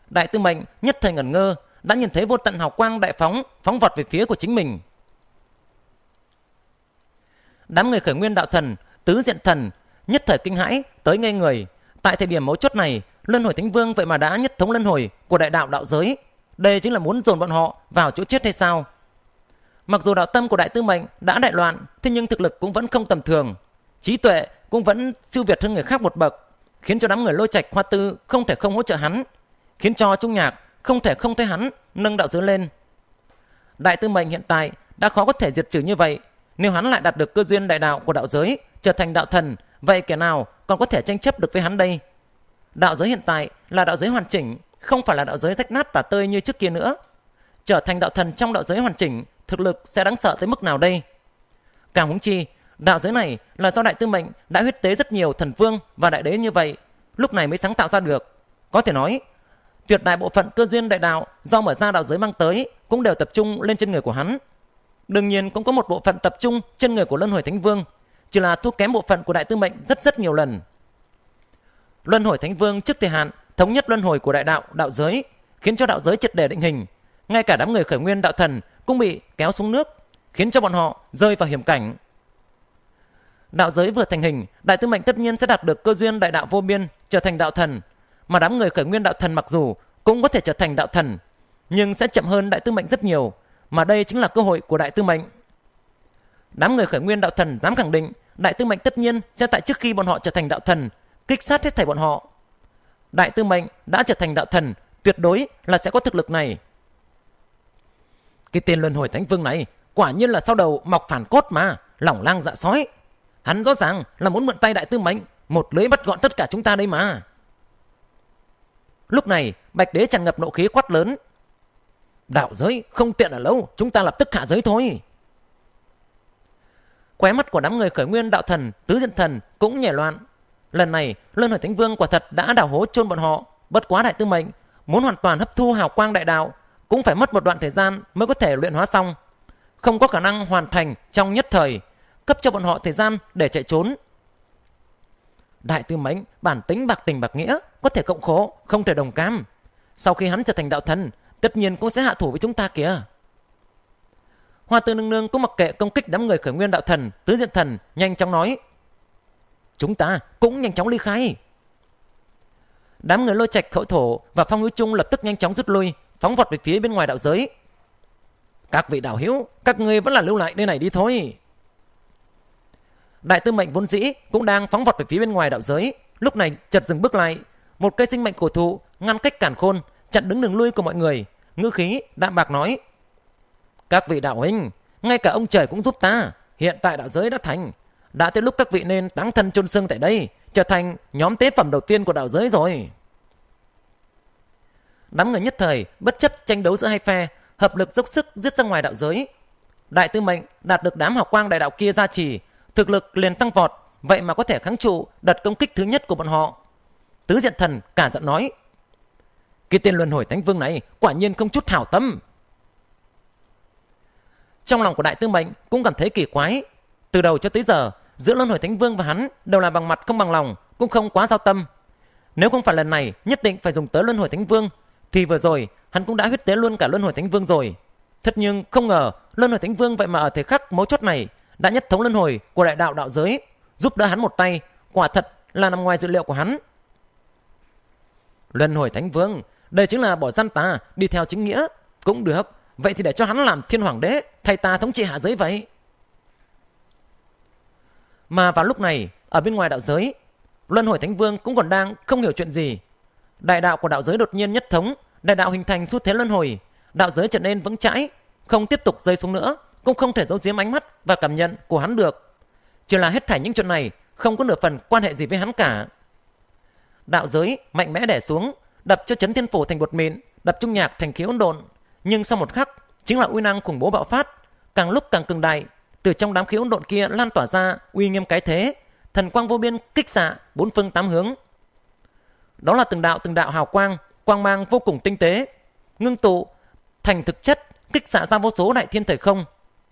Đại tư mệnh nhất thời ngẩn ngơ, đã nhìn thấy vô tận hào quang đại phóng phóng vọt về phía của chính mình. Đám người khởi nguyên đạo thần, tứ diện thần, nhất thời kinh hãi tới ngây người. Tại thời điểm mấu chốt này, Luân Hồi Thánh Vương vậy mà đã nhất thống luân hồi của đại đạo đạo giới. Đây chính là muốn dồn bọn họ vào chỗ chết hay sao? Mặc dù đạo tâm của đại tư mệnh đã đại loạn, thế nhưng thực lực cũng vẫn không tầm thường. Trí tuệ cũng vẫn siêu việt hơn người khác một bậc, khiến cho đám người lôi trạch hoa tư không thể không hỗ trợ hắn, khiến cho Trung Nhạc không thể không thấy hắn nâng đạo giới lên. Đại tư mệnh hiện tại đã khó có thể diệt trừ như vậy. Nếu hắn lại đạt được cơ duyên đại đạo của đạo giới, trở thành đạo thần, vậy kẻ nào còn có thể tranh chấp được với hắn đây? Đạo giới hiện tại là đạo giới hoàn chỉnh, không phải là đạo giới rách nát tả tơi như trước kia nữa. Trở thành đạo thần trong đạo giới hoàn chỉnh, thực lực sẽ đáng sợ tới mức nào đây? Càng huống chi, đạo giới này là do đại tư mệnh đã huyết tế rất nhiều thần vương và đại đế như vậy, lúc này mới sáng tạo ra được. Có thể nói, tuyệt đại bộ phận cơ duyên đại đạo do mở ra đạo giới mang tới cũng đều tập trung lên trên người của hắn. Đương nhiên cũng có một bộ phận tập trung trên người của Luân Hồi Thánh Vương, chỉ là thu kém bộ phận của Đại Tư Mệnh rất rất nhiều lần. Luân Hồi Thánh Vương trước thời hạn thống nhất luân hồi của đại đạo đạo giới, khiến cho đạo giới triệt để định hình, ngay cả đám người khởi nguyên đạo thần cũng bị kéo xuống nước, khiến cho bọn họ rơi vào hiểm cảnh. Đạo giới vừa thành hình, đại tư mệnh tất nhiên sẽ đạt được cơ duyên đại đạo vô biên, trở thành đạo thần, mà đám người khởi nguyên đạo thần mặc dù cũng có thể trở thành đạo thần, nhưng sẽ chậm hơn đại tư mệnh rất nhiều, mà đây chính là cơ hội của đại tư mệnh. Đám người khởi nguyên đạo thần dám khẳng định đại tư mệnh tất nhiên sẽ tại trước khi bọn họ trở thành đạo thần, kích sát hết thảy bọn họ. Đại tư mệnh đã trở thành đạo thần, tuyệt đối là sẽ có thực lực này. Cái tên luân hồi thánh vương này quả nhiên là sau đầu mọc phản cốt mà, lỏng lang dạ sói. Hắn rõ ràng là muốn mượn tay đại tư mệnh, một lưới bắt gọn tất cả chúng ta đây mà. Lúc này, Bạch Đế chẳng ngập nộ khí quát lớn. Đạo giới, không tiện ở lâu, chúng ta lập tức hạ giới thôi. Khóe mắt của đám người khởi nguyên đạo thần, tứ diện thần cũng nhảy loạn. Lần này, lân Hồi Thánh Vương quả thật đã đào hố chôn bọn họ, bất quá đại tư mệnh, muốn hoàn toàn hấp thu hào quang đại đạo cũng phải mất một đoạn thời gian mới có thể luyện hóa xong. Không có khả năng hoàn thành trong nhất thời, cấp cho bọn họ thời gian để chạy trốn. Đại tư mệnh bản tính bạc tình bạc nghĩa, có thể cộng khổ, không thể đồng cam. Sau khi hắn trở thành đạo thần, tất nhiên cũng sẽ hạ thủ với chúng ta kìa. Hoa Tư Nương Nương cũng mặc kệ công kích đám người khởi nguyên đạo thần, tứ diện thần, nhanh chóng nói. Chúng ta cũng nhanh chóng ly khai. Đám người lôi trạch khẩu thổ và phong hữu chung lập tức nhanh chóng rút lui, phóng vọt về phía bên ngoài đạo giới. Các vị đạo hữu, các người vẫn là lưu lại nơi này đi thôi. Đại tư mệnh vốn dĩ cũng đang phóng vọt về phía bên ngoài đạo giới, lúc này chợt dừng bước lại, một cây sinh mệnh cổ thụ ngăn cách cản khôn, chặn đứng đường lui của mọi người, ngữ khí đạm bạc nói: "Các vị đạo huynh, ngay cả ông trời cũng giúp ta, hiện tại đạo giới đã thành, đã tới lúc các vị nên táng thân chôn xương tại đây, trở thành nhóm tế phẩm đầu tiên của đạo giới rồi." Đám người nhất thời bất chấp tranh đấu giữa hai phe, hợp lực dốc sức giết ra ngoài đạo giới. Đại tư mệnh đạt được đám học quang đại đạo kia gia trì, thực lực liền tăng vọt, vậy mà có thể kháng trụ đợt công kích thứ nhất của bọn họ tứ diện thần cả giận nói cái tên luân hồi thánh vương này quả nhiên không chút hảo tâm trong lòng của đại tư mệnh cũng cảm thấy kỳ quái từ đầu cho tới giờ giữa luân hồi thánh vương và hắn đều là bằng mặt không bằng lòng cũng không quá giao tâm nếu không phải lần này nhất định phải dùng tới luân hồi thánh vương thì vừa rồi hắn cũng đã huyết tế luôn cả luân hồi thánh vương rồi thật nhưng không ngờ luân hồi thánh vương vậy mà ở thời khắc mấu chốt này đã nhất thống luân hồi của đại đạo đạo giới giúp đỡ hắn một tay quả thật là nằm ngoài dự liệu của hắn Luân hồi thánh vương, đây chính là bỏ gian tà đi theo chính nghĩa. Cũng được, vậy thì để cho hắn làm thiên hoàng đế, thay ta thống trị hạ giới vậy. Mà vào lúc này, ở bên ngoài đạo giới, Luân hồi thánh vương cũng còn đang không hiểu chuyện gì. Đại đạo của đạo giới đột nhiên nhất thống, đại đạo hình thành xu thế luân hồi, đạo giới trở nên vững chãi, không tiếp tục rơi xuống nữa, cũng không thể giấu giếm ánh mắt và cảm nhận của hắn được. Chỉ là hết thảy những chuyện này không có nửa phần quan hệ gì với hắn cả đạo giới mạnh mẽ đè xuống, đập cho chấn thiên phủ thành bột mịn, đập trung nhạc thành khí hỗn độn. Nhưng sau một khắc, chính là uy năng khủng bố bạo phát, càng lúc càng cường đại, từ trong đám khí hỗn độn kia lan tỏa ra uy nghiêm cái thế, thần quang vô biên kích xạ bốn phương tám hướng. Đó là từng đạo từng đạo hào quang, quang mang vô cùng tinh tế, ngưng tụ thành thực chất, kích xạ ra vô số đại thiên thời không.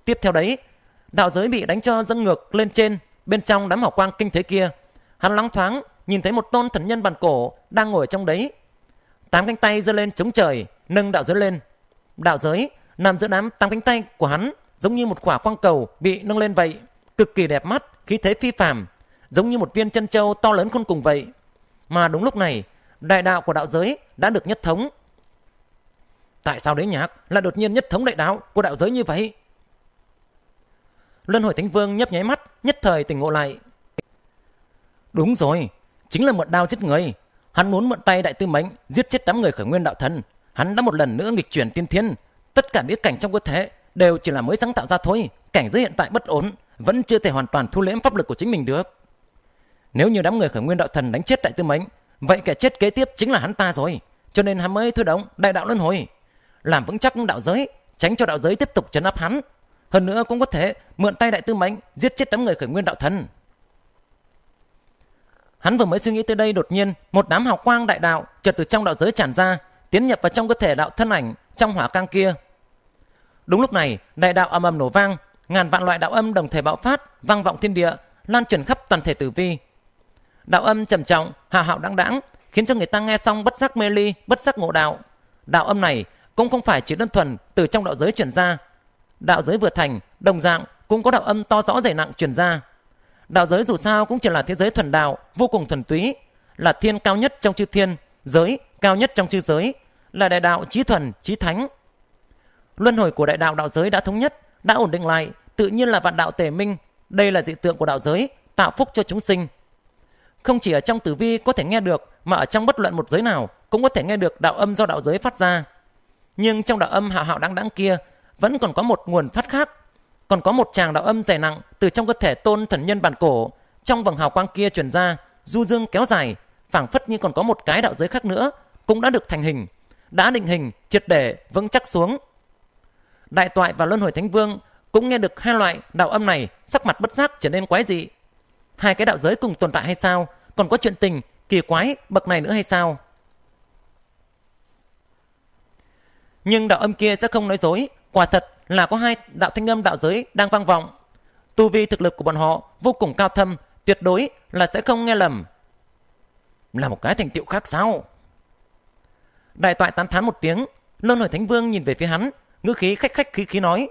Tiếp theo đấy, đạo giới bị đánh cho dâng ngược lên trên, bên trong đám hào quang kinh thế kia, hắn lắng thoáng nhìn thấy một tôn thần nhân bàn cổ đang ngồi trong đấy. Tám cánh tay giơ lên chống trời, nâng đạo giới lên. Đạo giới nằm giữa đám tám cánh tay của hắn giống như một quả quang cầu bị nâng lên vậy, cực kỳ đẹp mắt, khí thế phi phàm, giống như một viên chân châu to lớn khôn cùng vậy. Mà đúng lúc này, đại đạo của đạo giới đã được nhất thống. Tại sao đấy nhạc lại đột nhiên nhất thống đại đạo của đạo giới như vậy? Luân hồi Thánh Vương nhấp nháy mắt, nhất thời tỉnh ngộ lại. Đúng rồi, chính là mượn đao giết người. Hắn muốn mượn tay đại tư mệnh giết chết đám người khởi nguyên đạo thần. Hắn đã một lần nữa nghịch chuyển tiên thiên, tất cả biết cảnh trong cơ thể đều chỉ là mới sáng tạo ra thôi, cảnh giới hiện tại bất ổn, vẫn chưa thể hoàn toàn thu liễm pháp lực của chính mình được. Nếu như đám người khởi nguyên đạo thần đánh chết đại tư mệnh, vậy kẻ chết kế tiếp chính là hắn ta rồi, cho nên hắn mới thôi động đại đạo luân hồi, làm vững chắc đạo giới, tránh cho đạo giới tiếp tục chấn áp hắn. Hơn nữa cũng có thể mượn tay đại tư mệnh giết chết đám người khởi nguyên đạo thần. Hắn vừa mới suy nghĩ tới đây đột nhiên, một đám hào quang đại đạo chợt từ trong đạo giới tràn ra, tiến nhập vào trong cơ thể đạo thân ảnh trong hỏa cang kia. Đúng lúc này, đại đạo âm âm nổ vang, ngàn vạn loại đạo âm đồng thời bạo phát, vang vọng thiên địa, lan truyền khắp toàn thể tử vi. Đạo âm trầm trọng, hào hạo đãng đãng, khiến cho người ta nghe xong bất giác mê ly, bất giác ngộ đạo. Đạo âm này cũng không phải chỉ đơn thuần từ trong đạo giới truyền ra. Đạo giới vừa thành, đồng dạng cũng có đạo âm to rõ dày nặng truyền ra. Đạo giới dù sao cũng chỉ là thế giới thuần đạo, vô cùng thuần túy, là thiên cao nhất trong chư thiên, giới cao nhất trong chư giới, là đại đạo trí thuần, trí thánh. Luân hồi của đại đạo đạo giới đã thống nhất, đã ổn định lại, tự nhiên là vạn đạo tề minh, đây là dị tượng của đạo giới, tạo phúc cho chúng sinh. Không chỉ ở trong tử vi có thể nghe được, mà ở trong bất luận một giới nào cũng có thể nghe được đạo âm do đạo giới phát ra. Nhưng trong đạo âm hạo hạo đáng đáng kia vẫn còn có một nguồn phát khác còn có một chàng đạo âm dày nặng từ trong cơ thể tôn thần nhân bản cổ trong vầng hào quang kia truyền ra du dương kéo dài phảng phất như còn có một cái đạo giới khác nữa cũng đã được thành hình đã định hình triệt để vững chắc xuống đại toại và luân hồi thánh vương cũng nghe được hai loại đạo âm này sắc mặt bất giác trở nên quái dị hai cái đạo giới cùng tồn tại hay sao còn có chuyện tình kỳ quái bậc này nữa hay sao nhưng đạo âm kia sẽ không nói dối Quả thật là có hai đạo thanh âm đạo giới đang vang vọng. Tu vi thực lực của bọn họ vô cùng cao thâm, tuyệt đối là sẽ không nghe lầm. Là một cái thành tựu khác sao? Đại toại tán thán một tiếng, Lôn Hồi Thánh Vương nhìn về phía hắn, ngữ khí khách khách khí khí nói.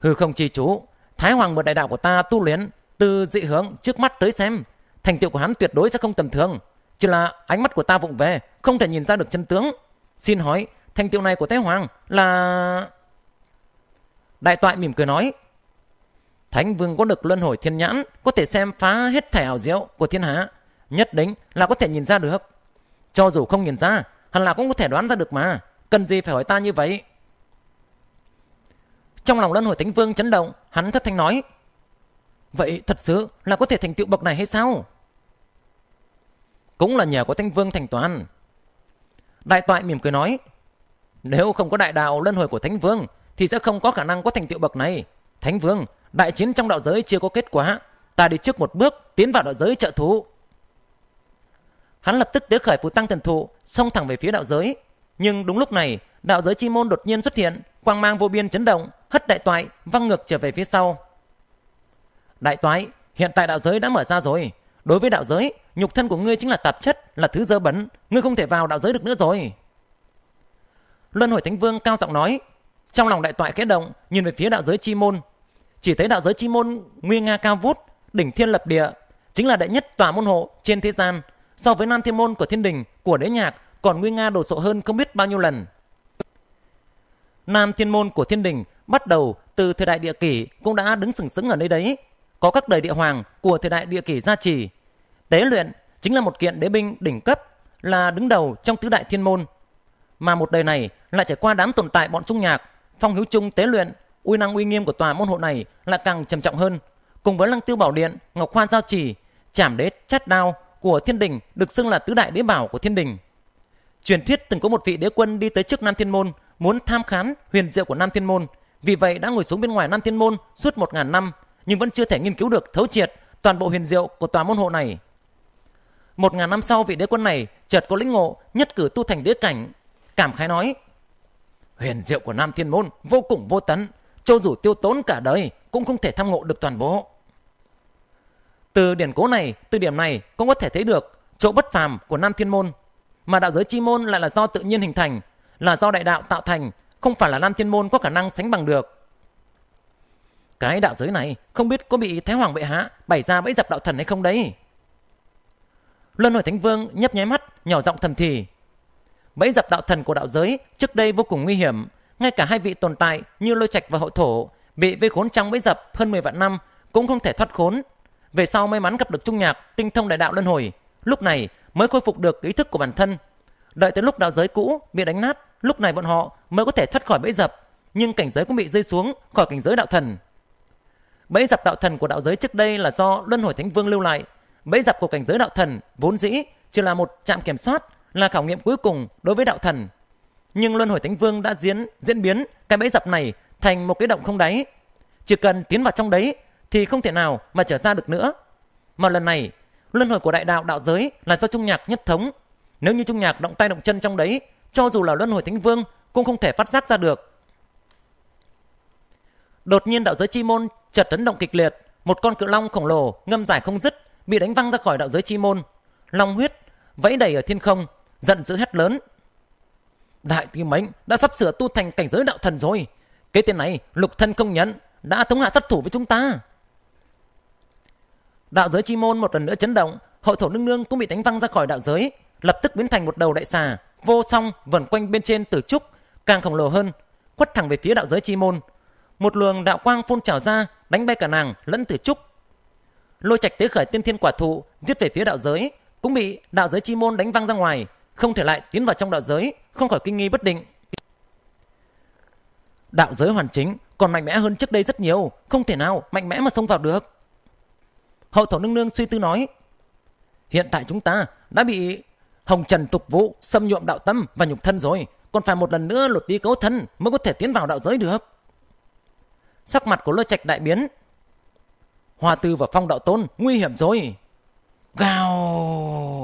Hư không chi chú, Thái Hoàng mượn đại đạo của ta tu luyện từ dị hướng trước mắt tới xem, thành tựu của hắn tuyệt đối sẽ không tầm thường, chỉ là ánh mắt của ta vụng về, không thể nhìn ra được chân tướng. Xin hỏi, thành tựu này của Thái Hoàng là... Đại toại mỉm cười nói, Thánh Vương có được luân hồi thiên nhãn, có thể xem phá hết thẻ ảo diệu của thiên hạ, nhất định là có thể nhìn ra được. Cho dù không nhìn ra, hẳn là cũng có thể đoán ra được mà, cần gì phải hỏi ta như vậy? Trong lòng luân hồi Thánh Vương chấn động, hắn thất thanh nói, Vậy thật sự là có thể thành tựu bậc này hay sao? Cũng là nhờ có Thánh Vương thành toàn. Đại toại mỉm cười nói, nếu không có đại đạo luân hồi của Thánh Vương thì sẽ không có khả năng có thành tựu bậc này. Thánh Vương, đại chiến trong đạo giới chưa có kết quả. Ta đi trước một bước tiến vào đạo giới trợ thú. Hắn lập tức tế khởi phù tăng thần thụ, xông thẳng về phía đạo giới. Nhưng đúng lúc này, đạo giới chi môn đột nhiên xuất hiện, quang mang vô biên chấn động, hất đại toại văng ngược trở về phía sau. Đại toại, hiện tại đạo giới đã mở ra rồi. Đối với đạo giới, nhục thân của ngươi chính là tạp chất, là thứ dơ bẩn. Ngươi không thể vào đạo giới được nữa rồi. Luân hồi Thánh Vương cao giọng nói, trong lòng đại toại khẽ động, nhìn về phía đạo giới chi môn. Chỉ thấy đạo giới chi môn nguyên nga cao vút, đỉnh thiên lập địa, chính là đệ nhất tòa môn hộ trên thế gian. So với Nam Thiên môn của Thiên Đình, của Đế Nhạc còn nguyên nga đồ sộ hơn không biết bao nhiêu lần. Nam Thiên môn của Thiên Đình bắt đầu từ thời đại địa kỷ cũng đã đứng sừng sững ở nơi đấy, có các đời địa hoàng của thời đại địa kỷ gia trì. Tế luyện chính là một kiện đế binh đỉnh cấp, là đứng đầu trong tứ đại thiên môn. Mà một đời này lại trải qua đám tồn tại bọn trung nhạc, phong hiếu trung tế luyện, uy năng uy nghiêm của tòa môn hộ này lại càng trầm trọng hơn. Cùng với lăng tiêu bảo điện, ngọc khoan giao trì, chảm đế chát đao của thiên đình được xưng là tứ đại đế bảo của thiên đình. Truyền thuyết từng có một vị đế quân đi tới trước Nam Thiên Môn muốn tham khán huyền diệu của Nam Thiên Môn. Vì vậy đã ngồi xuống bên ngoài Nam Thiên Môn suốt một ngàn năm nhưng vẫn chưa thể nghiên cứu được thấu triệt toàn bộ huyền diệu của tòa môn hộ này. Một ngàn năm sau vị đế quân này chợt có lĩnh ngộ nhất cử tu thành đế cảnh cảm khái nói huyền diệu của nam thiên môn vô cùng vô tấn cho dù tiêu tốn cả đời cũng không thể tham ngộ được toàn bộ từ điển cố này từ điểm này cũng có thể thấy được chỗ bất phàm của nam thiên môn mà đạo giới chi môn lại là do tự nhiên hình thành là do đại đạo tạo thành không phải là nam thiên môn có khả năng sánh bằng được cái đạo giới này không biết có bị thái hoàng bệ hạ bày ra bẫy dập đạo thần hay không đấy luân hồi thánh vương nhấp nháy mắt nhỏ giọng thầm thì bẫy dập đạo thần của đạo giới trước đây vô cùng nguy hiểm. Ngay cả hai vị tồn tại như lôi trạch và hậu thổ bị vây khốn trong bẫy dập hơn 10 vạn năm cũng không thể thoát khốn. Về sau may mắn gặp được Trung Nhạc, tinh thông đại đạo luân hồi, lúc này mới khôi phục được ý thức của bản thân. Đợi tới lúc đạo giới cũ bị đánh nát, lúc này bọn họ mới có thể thoát khỏi bẫy dập, nhưng cảnh giới cũng bị rơi xuống khỏi cảnh giới đạo thần. Bẫy dập đạo thần của đạo giới trước đây là do Luân Hồi Thánh Vương lưu lại. Bẫy dập của cảnh giới đạo thần vốn dĩ chỉ là một trạm kiểm soát là khảo nghiệm cuối cùng đối với đạo thần. Nhưng Luân Hồi Thánh Vương đã diễn diễn biến cái bẫy dập này thành một cái động không đáy. Chỉ cần tiến vào trong đấy thì không thể nào mà trở ra được nữa. Mà lần này, luân hồi của đại đạo đạo giới là do Trung Nhạc nhất thống. Nếu như Trung Nhạc động tay động chân trong đấy, cho dù là luân hồi thánh vương cũng không thể phát giác ra được. Đột nhiên đạo giới chi môn chật chấn động kịch liệt, một con cự long khổng lồ ngâm giải không dứt bị đánh văng ra khỏi đạo giới chi môn, long huyết vẫy đầy ở thiên không giận dữ hét lớn. Đại tiêu mệnh đã sắp sửa tu thành cảnh giới đạo thần rồi. Cái tên này lục thân công nhận đã thống hạ sát thủ với chúng ta. Đạo giới chi môn một lần nữa chấn động, hội thổ nương nương cũng bị đánh văng ra khỏi đạo giới, lập tức biến thành một đầu đại xà, vô song vẩn quanh bên trên tử trúc, càng khổng lồ hơn, quất thẳng về phía đạo giới chi môn. Một luồng đạo quang phun trào ra, đánh bay cả nàng lẫn tử trúc. Lôi trạch tế khởi tiên thiên quả thụ, giết về phía đạo giới, cũng bị đạo giới chi môn đánh văng ra ngoài, không thể lại tiến vào trong đạo giới, không khỏi kinh nghi bất định. Đạo giới hoàn chính còn mạnh mẽ hơn trước đây rất nhiều, không thể nào mạnh mẽ mà xông vào được. Hậu thổ nương nương suy tư nói, hiện tại chúng ta đã bị hồng trần tục vụ xâm nhuộm đạo tâm và nhục thân rồi, còn phải một lần nữa lột đi cấu thân mới có thể tiến vào đạo giới được. Sắc mặt của lôi trạch đại biến. Hoa tư và phong đạo tôn, nguy hiểm rồi. Gào!